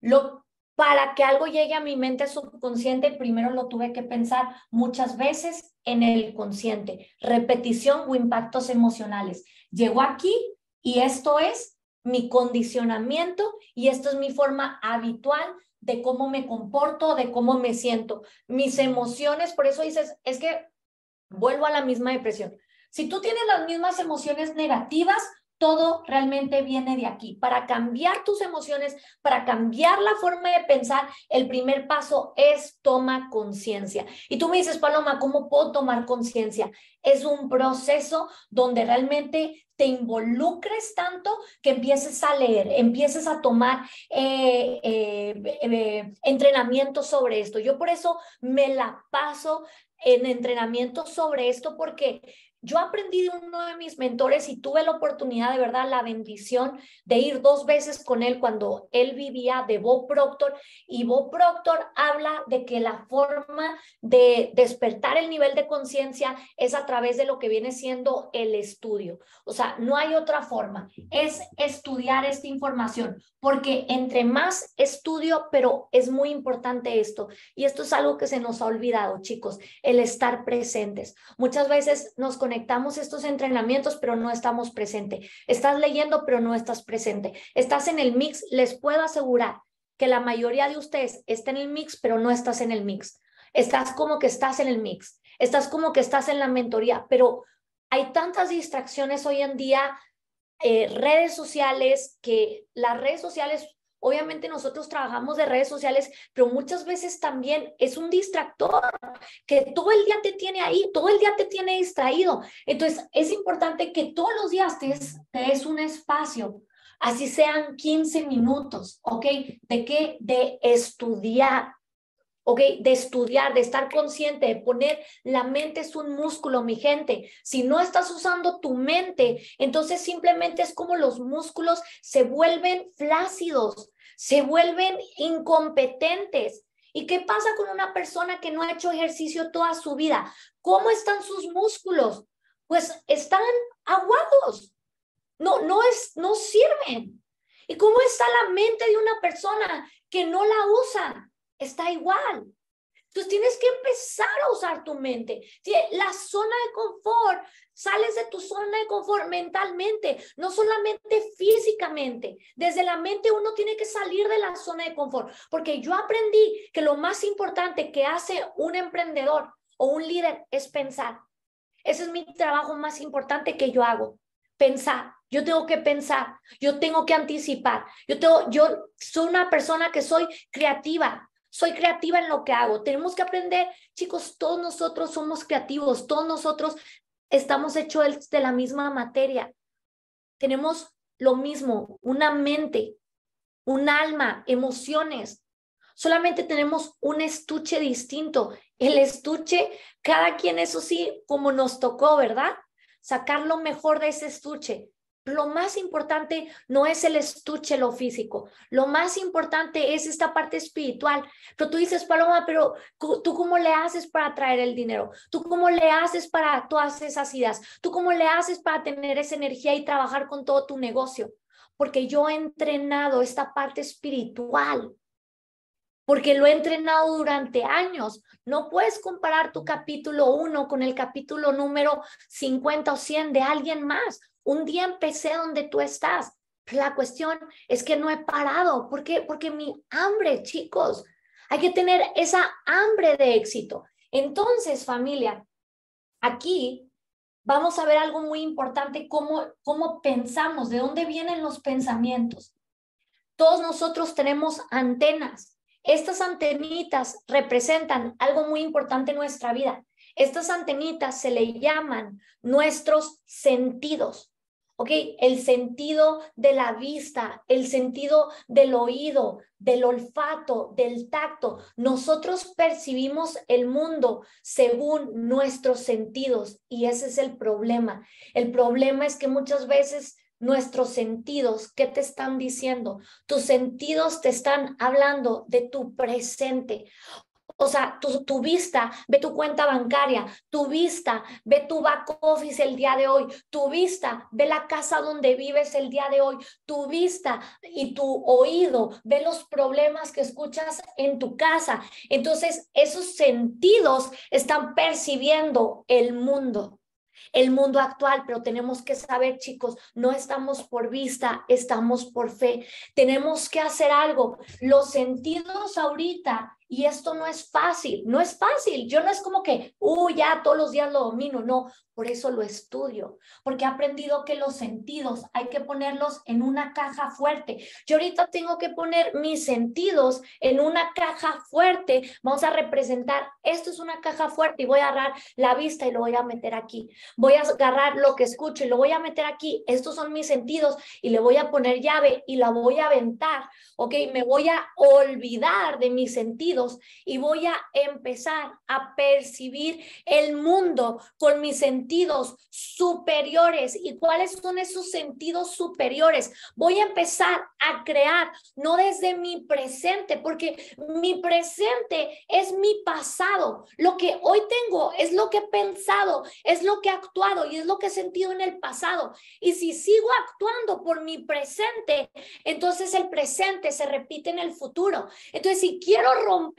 lo, para que algo llegue a mi mente subconsciente, primero lo tuve que pensar muchas veces en el consciente. Repetición o impactos emocionales. Llegó aquí y esto es mi condicionamiento y esto es mi forma habitual de cómo me comporto, de cómo me siento, mis emociones, por eso dices, es que vuelvo a la misma depresión. Si tú tienes las mismas emociones negativas, todo realmente viene de aquí. Para cambiar tus emociones, para cambiar la forma de pensar, el primer paso es toma conciencia. Y tú me dices, Paloma, ¿cómo puedo tomar conciencia? Es un proceso donde realmente te involucres tanto que empieces a leer, empieces a tomar eh, eh, eh, entrenamiento sobre esto. Yo por eso me la paso en entrenamiento sobre esto porque yo aprendí de uno de mis mentores y tuve la oportunidad, de verdad, la bendición de ir dos veces con él cuando él vivía de Bob Proctor. Y Bob Proctor habla de que la forma de despertar el nivel de conciencia es a través de lo que viene siendo el estudio. O sea, no hay otra forma. Es estudiar esta información, porque entre más estudio, pero es muy importante esto. Y esto es algo que se nos ha olvidado, chicos, el estar presentes. Muchas veces nos conocemos conectamos estos entrenamientos, pero no estamos presentes. Estás leyendo, pero no estás presente. Estás en el mix, les puedo asegurar que la mayoría de ustedes está en el mix, pero no estás en el mix. Estás como que estás en el mix. Estás como que estás en la mentoría, pero hay tantas distracciones hoy en día, eh, redes sociales, que las redes sociales Obviamente nosotros trabajamos de redes sociales, pero muchas veces también es un distractor que todo el día te tiene ahí, todo el día te tiene distraído. Entonces es importante que todos los días te des un espacio, así sean 15 minutos, ¿ok? De qué? De estudiar, Okay, de estudiar, de estar consciente, de poner la mente es un músculo, mi gente. Si no estás usando tu mente, entonces simplemente es como los músculos se vuelven flácidos, se vuelven incompetentes. ¿Y qué pasa con una persona que no ha hecho ejercicio toda su vida? ¿Cómo están sus músculos? Pues están aguados. No, no es, no sirven. ¿Y cómo está la mente de una persona que no la usa? está igual. Entonces tienes que empezar a usar tu mente. La zona de confort, sales de tu zona de confort mentalmente, no solamente físicamente. Desde la mente uno tiene que salir de la zona de confort, porque yo aprendí que lo más importante que hace un emprendedor o un líder es pensar. Ese es mi trabajo más importante que yo hago, pensar. Yo tengo que pensar, yo tengo que anticipar. Yo tengo, yo soy una persona que soy creativa, soy creativa en lo que hago. Tenemos que aprender, chicos, todos nosotros somos creativos, todos nosotros estamos hechos de la misma materia. Tenemos lo mismo, una mente, un alma, emociones. Solamente tenemos un estuche distinto. El estuche, cada quien, eso sí, como nos tocó, ¿verdad? Sacar lo mejor de ese estuche lo más importante no es el estuche, lo físico, lo más importante es esta parte espiritual. Pero tú dices, Paloma, pero tú cómo le haces para traer el dinero, tú cómo le haces para todas esas ideas, tú cómo le haces para tener esa energía y trabajar con todo tu negocio. Porque yo he entrenado esta parte espiritual porque lo he entrenado durante años. No puedes comparar tu capítulo 1 con el capítulo número 50 o 100 de alguien más un día empecé donde tú estás. La cuestión es que no he parado. ¿Por qué? Porque mi hambre, chicos, hay que tener esa hambre de éxito. Entonces, familia, aquí vamos a ver algo muy importante, cómo, cómo pensamos, de dónde vienen los pensamientos. Todos nosotros tenemos antenas. Estas antenitas representan algo muy importante en nuestra vida. Estas antenitas se le llaman nuestros sentidos. ¿ok? El sentido de la vista, el sentido del oído, del olfato, del tacto. Nosotros percibimos el mundo según nuestros sentidos y ese es el problema. El problema es que muchas veces nuestros sentidos, ¿qué te están diciendo? Tus sentidos te están hablando de tu presente. O sea, tu, vista ve tu cuenta bancaria, tu vista ve tu back office el día de hoy, tu vista ve la casa donde vives el día de hoy, tu vista y tu oído ve los problemas que escuchas en tu casa. Entonces, esos sentidos están percibiendo el mundo el mundo actual, pero tenemos que saber, chicos, no estamos por vista, estamos por fe. Tenemos que hacer algo. Los sentidos ahorita y esto no es fácil, no es fácil. Yo no es como que, uh, ya todos los días lo domino, no, por eso lo estudio, porque he aprendido que los sentidos hay que ponerlos en una caja fuerte. Yo ahorita tengo que poner mis sentidos en una caja fuerte. Vamos a representar, esto es una caja fuerte y voy a agarrar la vista y lo voy a meter aquí. Voy a agarrar lo que escucho y lo voy a meter aquí. Estos son mis sentidos y le voy a poner llave y la voy a aventar, ¿ok? Me voy a olvidar de mis sentidos y voy a empezar a percibir el mundo con mis sentidos superiores. ¿Y cuáles son esos sentidos superiores? Voy a empezar a crear, no desde mi presente, porque mi presente es mi pasado. Lo que hoy tengo es lo que he pensado, es lo que he actuado y es lo que he sentido en el pasado. Y si sigo actuando por mi presente, entonces el presente se repite en el futuro. Entonces, si quiero romper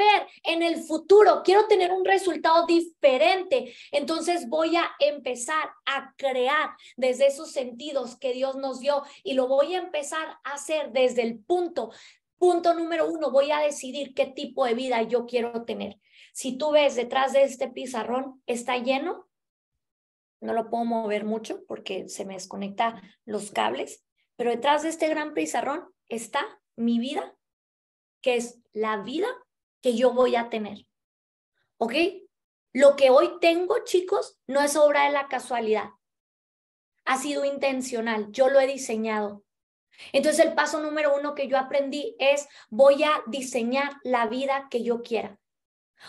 en el futuro, quiero tener un resultado diferente, entonces voy a empezar a crear desde esos sentidos que Dios nos dio y lo voy a empezar a hacer desde el punto. Punto número uno, voy a decidir qué tipo de vida yo quiero tener. Si tú ves detrás de este pizarrón, está lleno. No lo puedo mover mucho porque se me desconecta los cables, pero detrás de este gran pizarrón está mi vida, que es la vida que yo voy a tener. ¿Ok? Lo que hoy tengo, chicos, no es obra de la casualidad. Ha sido intencional, yo lo he diseñado. Entonces el paso número uno que yo aprendí es voy a diseñar la vida que yo quiera.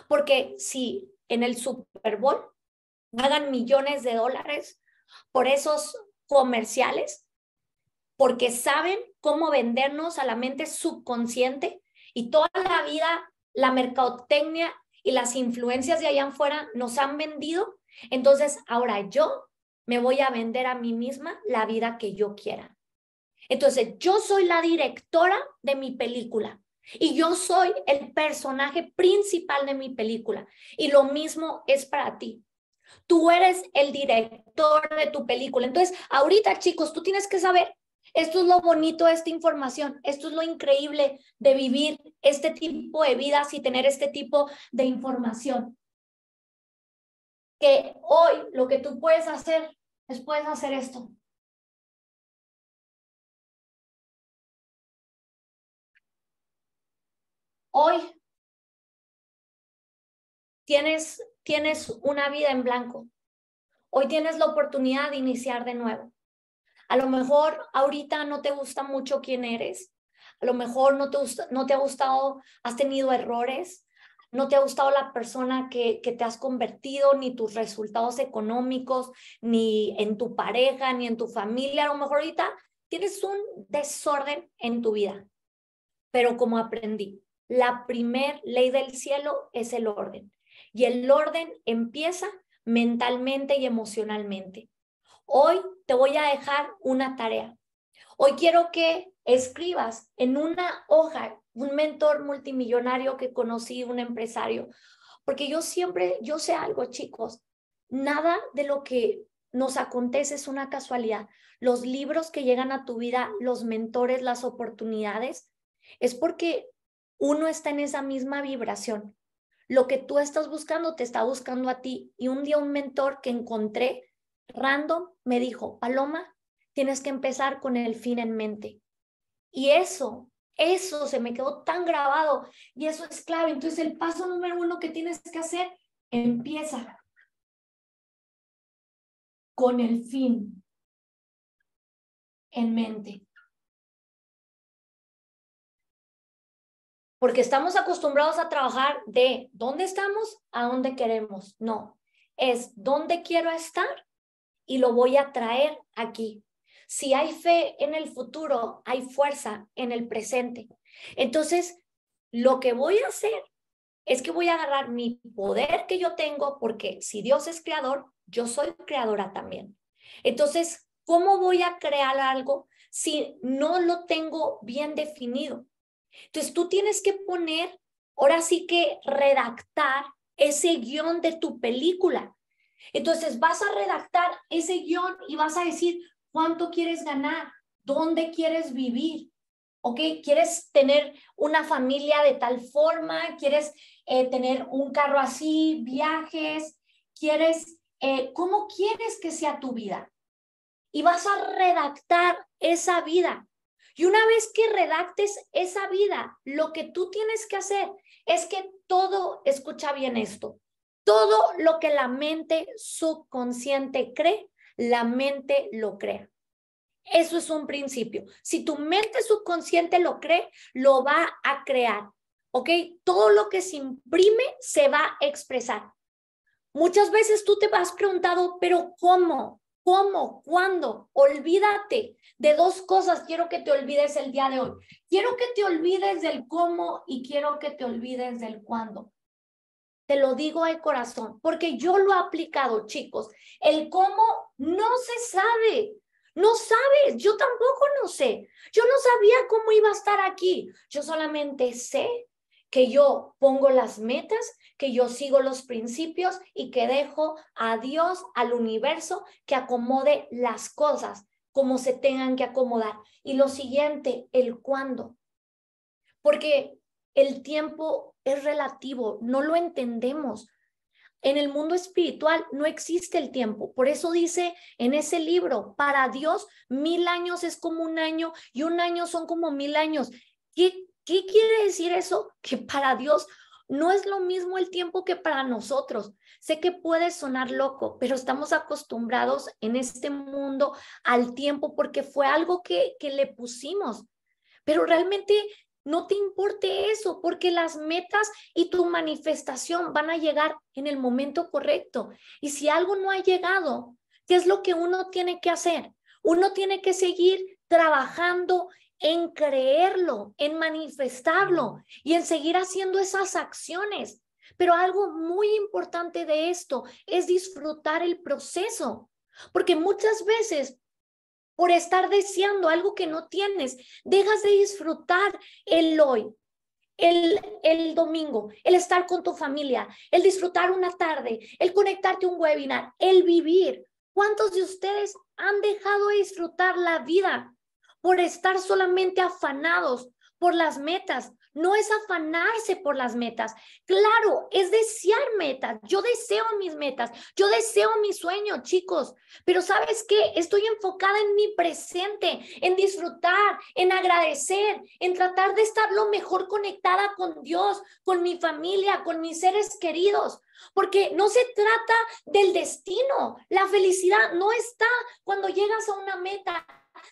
Porque si en el Super Bowl pagan millones de dólares por esos comerciales, porque saben cómo vendernos a la mente subconsciente y toda la vida la mercadotecnia y las influencias de allá afuera nos han vendido, entonces ahora yo me voy a vender a mí misma la vida que yo quiera. Entonces yo soy la directora de mi película y yo soy el personaje principal de mi película y lo mismo es para ti. Tú eres el director de tu película. Entonces, ahorita chicos, tú tienes que saber esto es lo bonito de esta información, esto es lo increíble de vivir este tipo de vidas y tener este tipo de información. Que hoy lo que tú puedes hacer es puedes hacer esto. Hoy tienes, tienes una vida en blanco. Hoy tienes la oportunidad de iniciar de nuevo. A lo mejor ahorita no te gusta mucho quién eres, a lo mejor no te, no te ha gustado, has tenido errores, no te ha gustado la persona que, que, te has convertido, ni tus resultados económicos, ni en tu pareja, ni en tu familia. A lo mejor ahorita tienes un desorden en tu vida. Pero como aprendí, la primer ley del cielo es el orden. Y el orden empieza mentalmente y emocionalmente. Hoy te voy a dejar una tarea. Hoy quiero que escribas en una hoja un mentor multimillonario que conocí, un empresario, porque yo siempre, yo sé algo, chicos, nada de lo que nos acontece es una casualidad. Los libros que llegan a tu vida, los mentores, las oportunidades, es porque uno está en esa misma vibración. Lo que tú estás buscando te está buscando a ti. Y un día un mentor que encontré random me dijo, Paloma, tienes que empezar con el fin en mente. Y eso, eso se me quedó tan grabado y eso es clave. Entonces el paso número uno que tienes que hacer, empieza con el fin en mente. Porque estamos acostumbrados a trabajar de dónde estamos a dónde queremos. No, es dónde quiero estar y lo voy a traer aquí. Si hay fe en el futuro, hay fuerza en el presente. Entonces, lo que voy a hacer es que voy a agarrar mi poder que yo tengo, porque si Dios es creador, yo soy creadora también. Entonces, ¿cómo voy a crear algo si no lo tengo bien definido? Entonces, tú tienes que poner, ahora sí que redactar ese guión de tu película. Entonces vas a redactar ese guión y vas a decir cuánto quieres ganar, dónde quieres vivir, ¿ok? ¿Quieres tener una familia de tal forma? ¿Quieres eh, tener un carro así, viajes? ¿Quieres, eh, cómo quieres que sea tu vida? Y vas a redactar esa vida. Y una vez que redactes esa vida, lo que tú tienes que hacer es que todo, escucha bien esto, todo lo que la mente subconsciente cree, la mente lo crea. Eso es un principio. Si tu mente subconsciente lo cree, lo va a crear. ¿Ok? Todo lo que se imprime se va a expresar. Muchas veces tú te has preguntado, pero ¿cómo? ¿Cómo? ¿Cuándo? Olvídate de dos cosas. Quiero que te olvides el día de hoy. Quiero que te olvides del cómo y quiero que te olvides del cuándo. Te lo digo de corazón, porque yo lo he aplicado, chicos. El cómo no se sabe. No sabes, yo tampoco no sé. Yo no sabía cómo iba a estar aquí. Yo solamente sé que yo pongo las metas, que yo sigo los principios y que dejo a Dios, al universo, que acomode las cosas como se tengan que acomodar. Y lo siguiente, el cuándo. Porque el tiempo es relativo, no lo entendemos. En el mundo espiritual no existe el tiempo. Por eso dice en ese libro, para Dios mil años es como un año y un año son como mil años. ¿Qué, qué quiere decir eso? Que para Dios no es lo mismo el tiempo que para nosotros. Sé que puede sonar loco, pero estamos acostumbrados en este mundo al tiempo porque fue algo que, que le pusimos. Pero realmente no te importe eso, porque las metas y tu manifestación van a llegar en el momento correcto. Y si algo no ha llegado, ¿qué es lo que uno tiene que hacer? Uno tiene que seguir trabajando en creerlo, en manifestarlo y en seguir haciendo esas acciones. Pero algo muy importante de esto es disfrutar el proceso, porque muchas veces por estar deseando algo que no tienes. Dejas de disfrutar el hoy, el, el, domingo, el estar con tu familia, el disfrutar una tarde, el conectarte a un webinar, el vivir. ¿Cuántos de ustedes han dejado de disfrutar la vida por estar solamente afanados por las metas, no es afanarse por las metas. Claro, es desear metas. Yo deseo mis metas, yo deseo mi sueño, chicos. Pero sabes qué? Estoy enfocada en mi presente, en disfrutar, en agradecer, en tratar de estar lo mejor conectada con Dios, con mi familia, con mis seres queridos. Porque no se trata del destino. La felicidad no está cuando llegas a una meta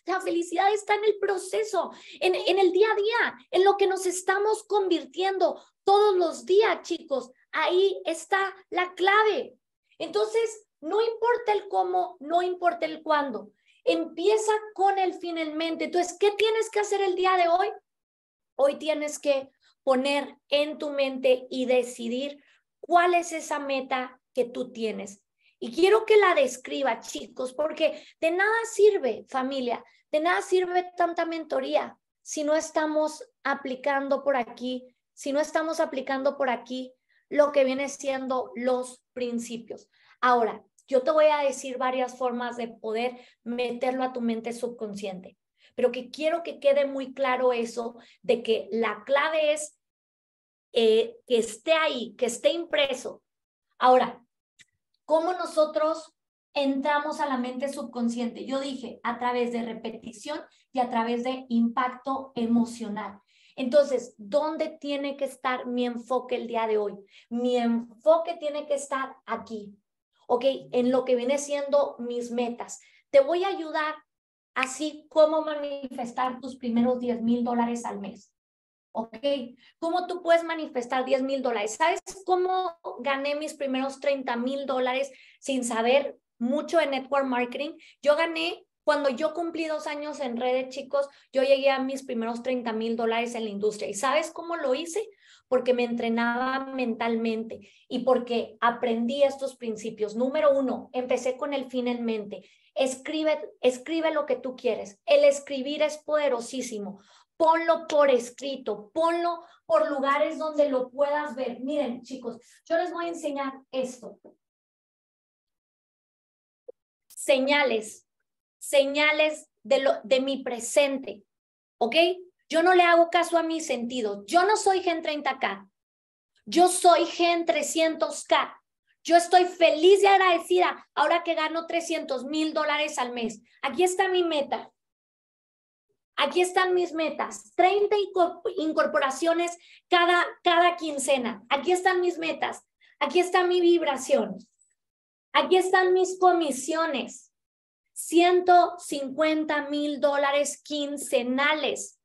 la felicidad está en el proceso, en, el día a día, en lo que nos estamos convirtiendo todos los días, chicos. Ahí está la clave. Entonces, no importa el cómo, no importa el cuándo. Empieza con el fin en mente. Entonces, ¿qué tienes que hacer el día de hoy? Hoy tienes que poner en tu mente y decidir cuál es esa meta que tú tienes. Y quiero que la describa, chicos, porque de nada sirve, familia, de nada sirve tanta mentoría si no estamos aplicando por aquí, si no estamos aplicando por aquí lo que viene siendo los principios. Ahora, yo te voy a decir varias formas de poder meterlo a tu mente subconsciente, pero que quiero que quede muy claro eso de que la clave es eh, que esté ahí, que esté impreso. Ahora, cómo nosotros entramos a la mente subconsciente. Yo dije, a través de repetición y a través de impacto emocional. Entonces, ¿dónde tiene que estar mi enfoque el día de hoy? Mi enfoque tiene que estar aquí, ¿ok? En lo que viene siendo mis metas. Te voy a ayudar así como manifestar tus primeros 10 mil dólares al mes. ¿ok? ¿Cómo tú puedes manifestar 10 mil dólares? ¿Sabes cómo gané mis primeros 30 mil dólares sin saber mucho de network marketing? Yo gané, cuando yo cumplí dos años en redes, chicos, yo llegué a mis primeros 30 mil dólares en la industria. ¿Y sabes cómo lo hice? Porque me entrenaba mentalmente y porque aprendí estos principios. Número uno, empecé con el fin en mente. Escribe, escribe lo que tú quieres. El escribir es poderosísimo ponlo por escrito, ponlo por lugares donde lo puedas ver. Miren, chicos, yo les voy a enseñar esto. Señales, señales de, lo, de mi presente, ¿ok? Yo no le hago caso a mi sentido, Yo no soy Gen 30K. Yo soy Gen 300K. Yo estoy feliz y agradecida ahora que gano 300 mil dólares al mes. Aquí está mi meta. Aquí están mis metas, 30 incorporaciones cada, cada quincena. Aquí están mis metas, aquí está mi vibración, aquí están mis comisiones. 150 mil dólares quincenales.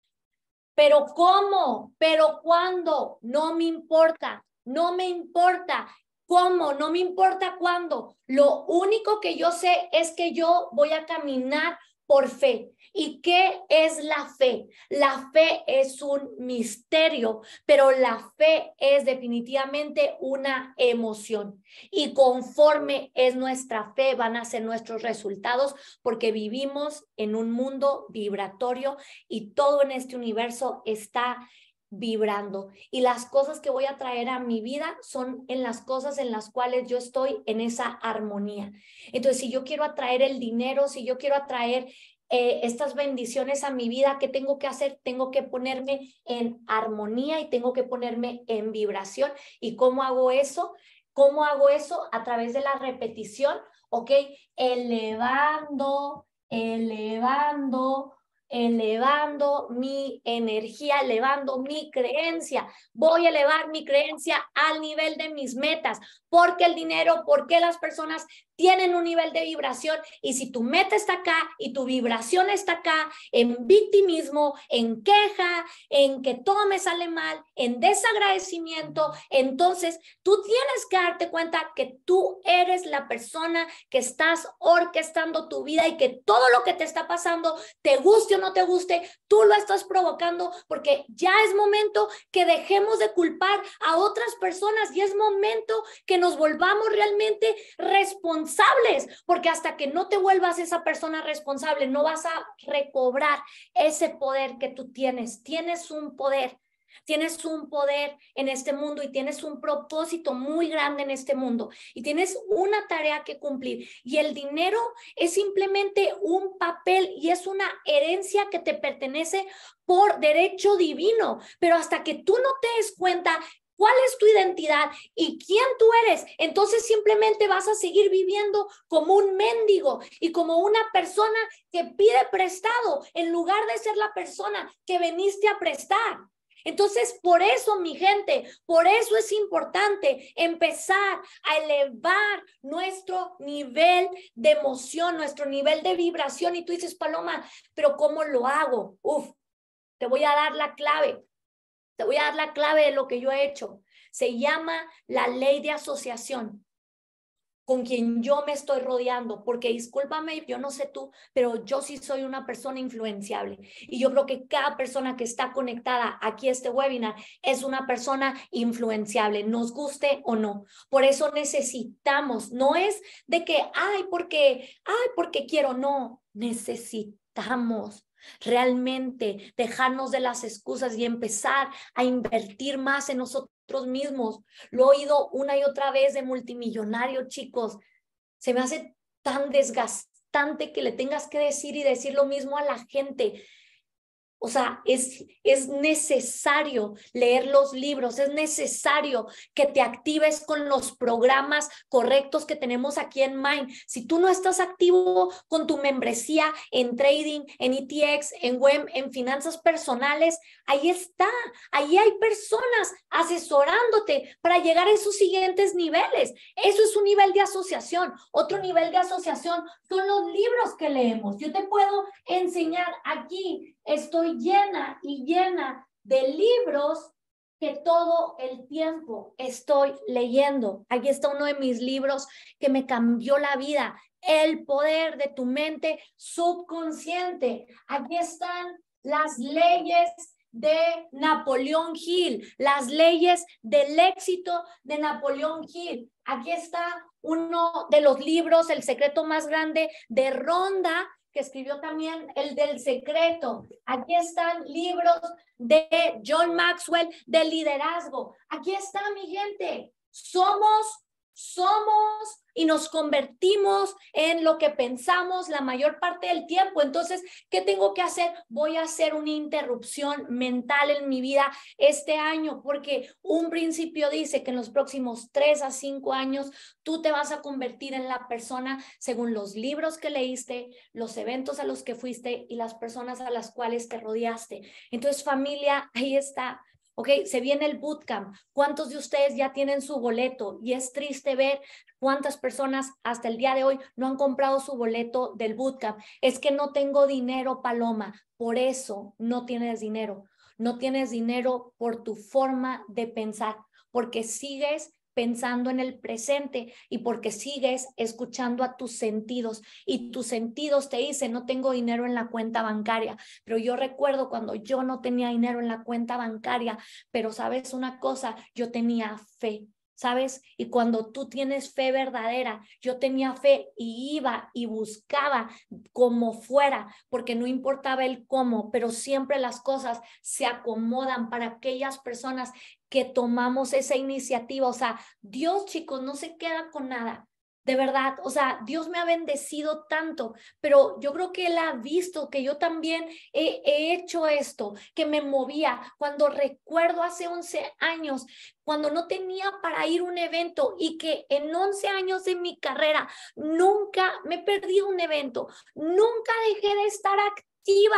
Pero ¿cómo? ¿Pero cuándo? No me importa, no me importa. ¿Cómo? No me importa cuándo. Lo único que yo sé es que yo voy a caminar por fe. ¿Y qué es la fe? La fe es un misterio, pero la fe es definitivamente una emoción. Y conforme es nuestra fe, van a ser nuestros resultados, porque vivimos en un mundo vibratorio y todo en este universo está vibrando y las cosas que voy a traer a mi vida son en las cosas en las cuales yo estoy en esa armonía. Entonces, si yo quiero atraer el dinero, si yo quiero atraer eh, estas bendiciones a mi vida, ¿qué tengo que hacer? Tengo que ponerme en armonía y tengo que ponerme en vibración. ¿Y cómo hago eso? ¿Cómo hago eso? A través de la repetición, ¿ok? Elevando, elevando, elevando mi energía, elevando mi creencia. Voy a elevar mi creencia al nivel de mis metas porque el dinero, porque las personas tienen un nivel de vibración y si tu meta está acá y tu vibración está acá en victimismo, en queja, en que todo me sale mal, en desagradecimiento, entonces tú tienes que darte cuenta que tú eres la persona que estás orquestando tu vida y que todo lo que te está pasando, te guste o no te guste, tú lo estás provocando porque ya es momento que dejemos de culpar a otras personas y es momento que nos nos volvamos realmente responsables, porque hasta que no te vuelvas esa persona responsable, no vas a recobrar ese poder que tú tienes. Tienes un poder, tienes un poder en este mundo y tienes un propósito muy grande en este mundo y tienes una tarea que cumplir. Y el dinero es simplemente un papel y es una herencia que te pertenece por derecho divino, pero hasta que tú no te des cuenta ¿Cuál es tu identidad y quién tú eres? Entonces simplemente vas a seguir viviendo como un mendigo y como una persona que pide prestado en lugar de ser la persona que veniste a prestar. Entonces, por eso, mi gente, por eso es importante empezar a elevar nuestro nivel de emoción, nuestro nivel de vibración. Y tú dices, Paloma, pero ¿cómo lo hago? Uf, te voy a dar la clave. Te voy a dar la clave de lo que yo he hecho. Se llama la ley de asociación con quien yo me estoy rodeando, porque discúlpame, yo no sé tú, pero yo sí soy una persona influenciable. Y yo creo que cada persona que está conectada aquí a este webinar es una persona influenciable, nos guste o no. Por eso necesitamos, no es de que, ay, porque, ay, porque quiero, no, necesitamos realmente dejarnos de las excusas y empezar a invertir más en nosotros mismos. Lo he oído una y otra vez de multimillonarios, chicos. Se me hace tan desgastante que le tengas que decir y decir lo mismo a la gente. O sea, es, es necesario leer los libros, es necesario que te actives con los programas correctos que tenemos aquí en Mind. Si tú no estás activo con tu membresía en trading, en ETX, en web, en finanzas personales, ahí está, ahí hay personas asesorándote para llegar a esos siguientes niveles. Eso es un nivel de asociación. Otro nivel de asociación son los libros que leemos. Yo te puedo enseñar aquí estoy llena y llena de libros que todo el tiempo estoy leyendo. Aquí está uno de mis libros que me cambió la vida, El poder de tu mente subconsciente. Aquí están las leyes de Napoleón Hill, las leyes del éxito de Napoleón Hill. Aquí está uno de los libros, El secreto más grande de Ronda, que escribió también el del secreto. Aquí están libros de John Maxwell, de liderazgo. Aquí está mi gente. Somos somos y nos convertimos en lo que pensamos la mayor parte del tiempo. Entonces, ¿qué tengo que hacer? Voy a hacer una interrupción mental en mi vida este año, porque un principio dice que en los próximos tres a cinco años tú te vas a convertir en la persona según los libros que leíste, los eventos a los que fuiste y las personas a las cuales te rodeaste. Entonces, familia, ahí está ¿ok? Se viene el bootcamp. ¿Cuántos de ustedes ya tienen su boleto? Y es triste ver cuántas personas hasta el día de hoy no han comprado su boleto del bootcamp. Es que no tengo dinero, Paloma. Por eso no tienes dinero. No tienes dinero por tu forma de pensar, porque sigues pensando en el presente y porque sigues escuchando a tus sentidos y tus sentidos te dicen, no tengo dinero en la cuenta bancaria, pero yo recuerdo cuando yo no tenía dinero en la cuenta bancaria, pero sabes una cosa, yo tenía fe. ¿sabes? Y cuando tú tienes fe verdadera, yo tenía fe y iba y buscaba como fuera, porque no importaba el cómo, pero siempre las cosas se acomodan para aquellas personas que tomamos esa iniciativa. O sea, Dios, chicos, no se queda con nada de verdad, o sea, Dios me ha bendecido tanto, pero yo creo que Él ha visto que yo también he, hecho esto, que me movía. Cuando recuerdo hace 11 años, cuando no tenía para ir a un evento y que en 11 años de mi carrera nunca me perdí un evento, nunca dejé de estar activo. Y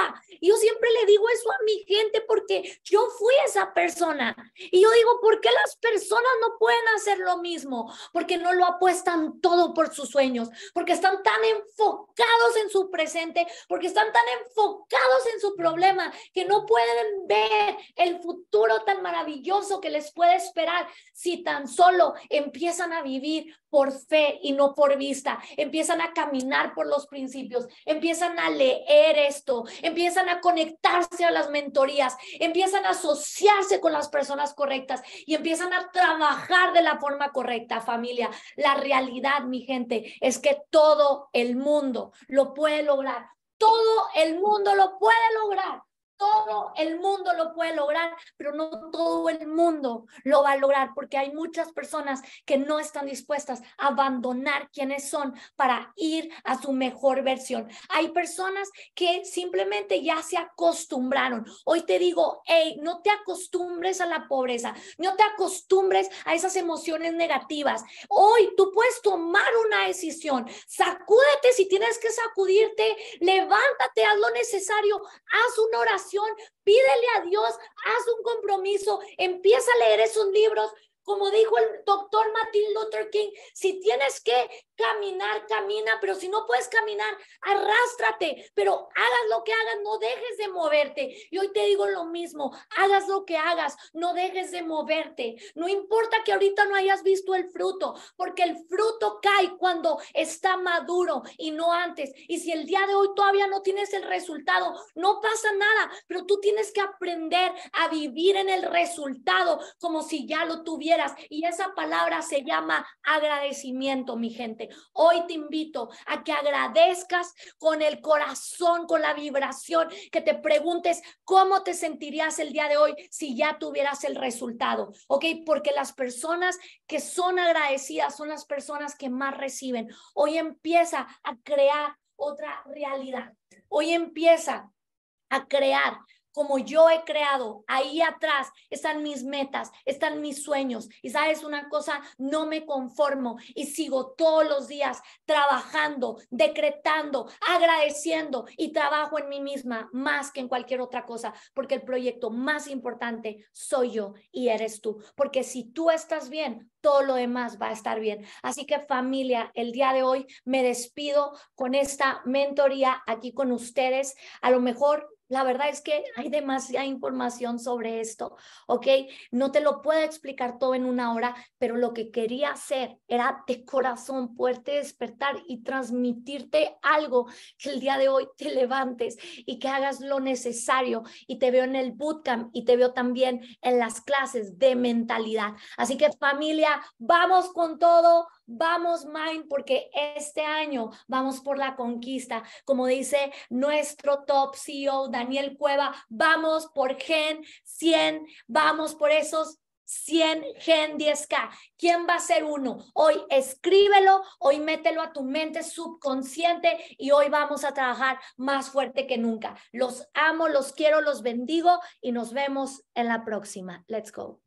yo siempre le digo eso a mi gente porque yo fui esa persona. Y yo digo, ¿por qué las personas no pueden hacer lo mismo? Porque no lo apuestan todo por sus sueños, porque están tan enfocados en su presente, porque están tan enfocados en su problema que no pueden ver el futuro tan maravilloso que les puede esperar si tan solo empiezan a vivir por fe y no por vista, empiezan a caminar por los principios, empiezan a leer esto empiezan a conectarse a las mentorías, empiezan a asociarse con las personas correctas y empiezan a trabajar de la forma correcta, familia. La realidad, mi gente, es que todo el mundo lo puede lograr. Todo el mundo lo puede lograr todo el mundo lo puede lograr, pero no todo el mundo lo va a lograr porque hay muchas personas que no están dispuestas a abandonar quienes son para ir a su mejor versión. Hay personas que simplemente ya se acostumbraron. Hoy te digo, hey, no te acostumbres a la pobreza, no te acostumbres a esas emociones negativas. Hoy tú puedes tomar una decisión, sacúdete si tienes que sacudirte, levántate, haz lo necesario, haz una oración pídele a Dios, haz un compromiso, empieza a leer esos libros, como dijo el doctor Martin Luther King, si tienes que caminar, camina, pero si no puedes caminar, arrástrate, pero hagas lo que hagas, no dejes de moverte. Y hoy te digo lo mismo, hagas lo que hagas, no dejes de moverte. No importa que ahorita no hayas visto el fruto, porque el fruto cae cuando está maduro y no antes. Y si el día de hoy todavía no tienes el resultado, no pasa nada, pero tú tienes que aprender a vivir en el resultado como si ya lo tuvieras y esa palabra se llama agradecimiento, mi gente. Hoy te invito a que agradezcas con el corazón, con la vibración, que te preguntes cómo te sentirías el día de hoy si ya tuvieras el resultado, ¿ok? Porque las personas que son agradecidas son las personas que más reciben. Hoy empieza a crear otra realidad. Hoy empieza a crear como yo he creado. Ahí atrás están mis metas, están mis sueños. Y sabes una cosa, no me conformo y sigo todos los días trabajando, decretando, agradeciendo y trabajo en mí misma más que en cualquier otra cosa, porque el proyecto más importante soy yo y eres tú. Porque si tú estás bien, todo lo demás va a estar bien. Así que familia, el día de hoy me despido con esta mentoría aquí con ustedes. A lo mejor la verdad es que hay demasiada información sobre esto, ¿ok? No te lo puedo explicar todo en una hora, pero lo que quería hacer era de corazón poderte despertar y transmitirte algo que el día de hoy te levantes y que hagas lo necesario. Y te veo en el bootcamp y te veo también en las clases de mentalidad. Así que familia, vamos con todo Vamos, Mind, porque este año vamos por la conquista. Como dice nuestro top CEO, Daniel Cueva, vamos por Gen 100, vamos por esos 100 Gen 10K. ¿Quién va a ser uno? Hoy escríbelo, hoy mételo a tu mente subconsciente y hoy vamos a trabajar más fuerte que nunca. Los amo, los quiero, los bendigo y nos vemos en la próxima. Let's go.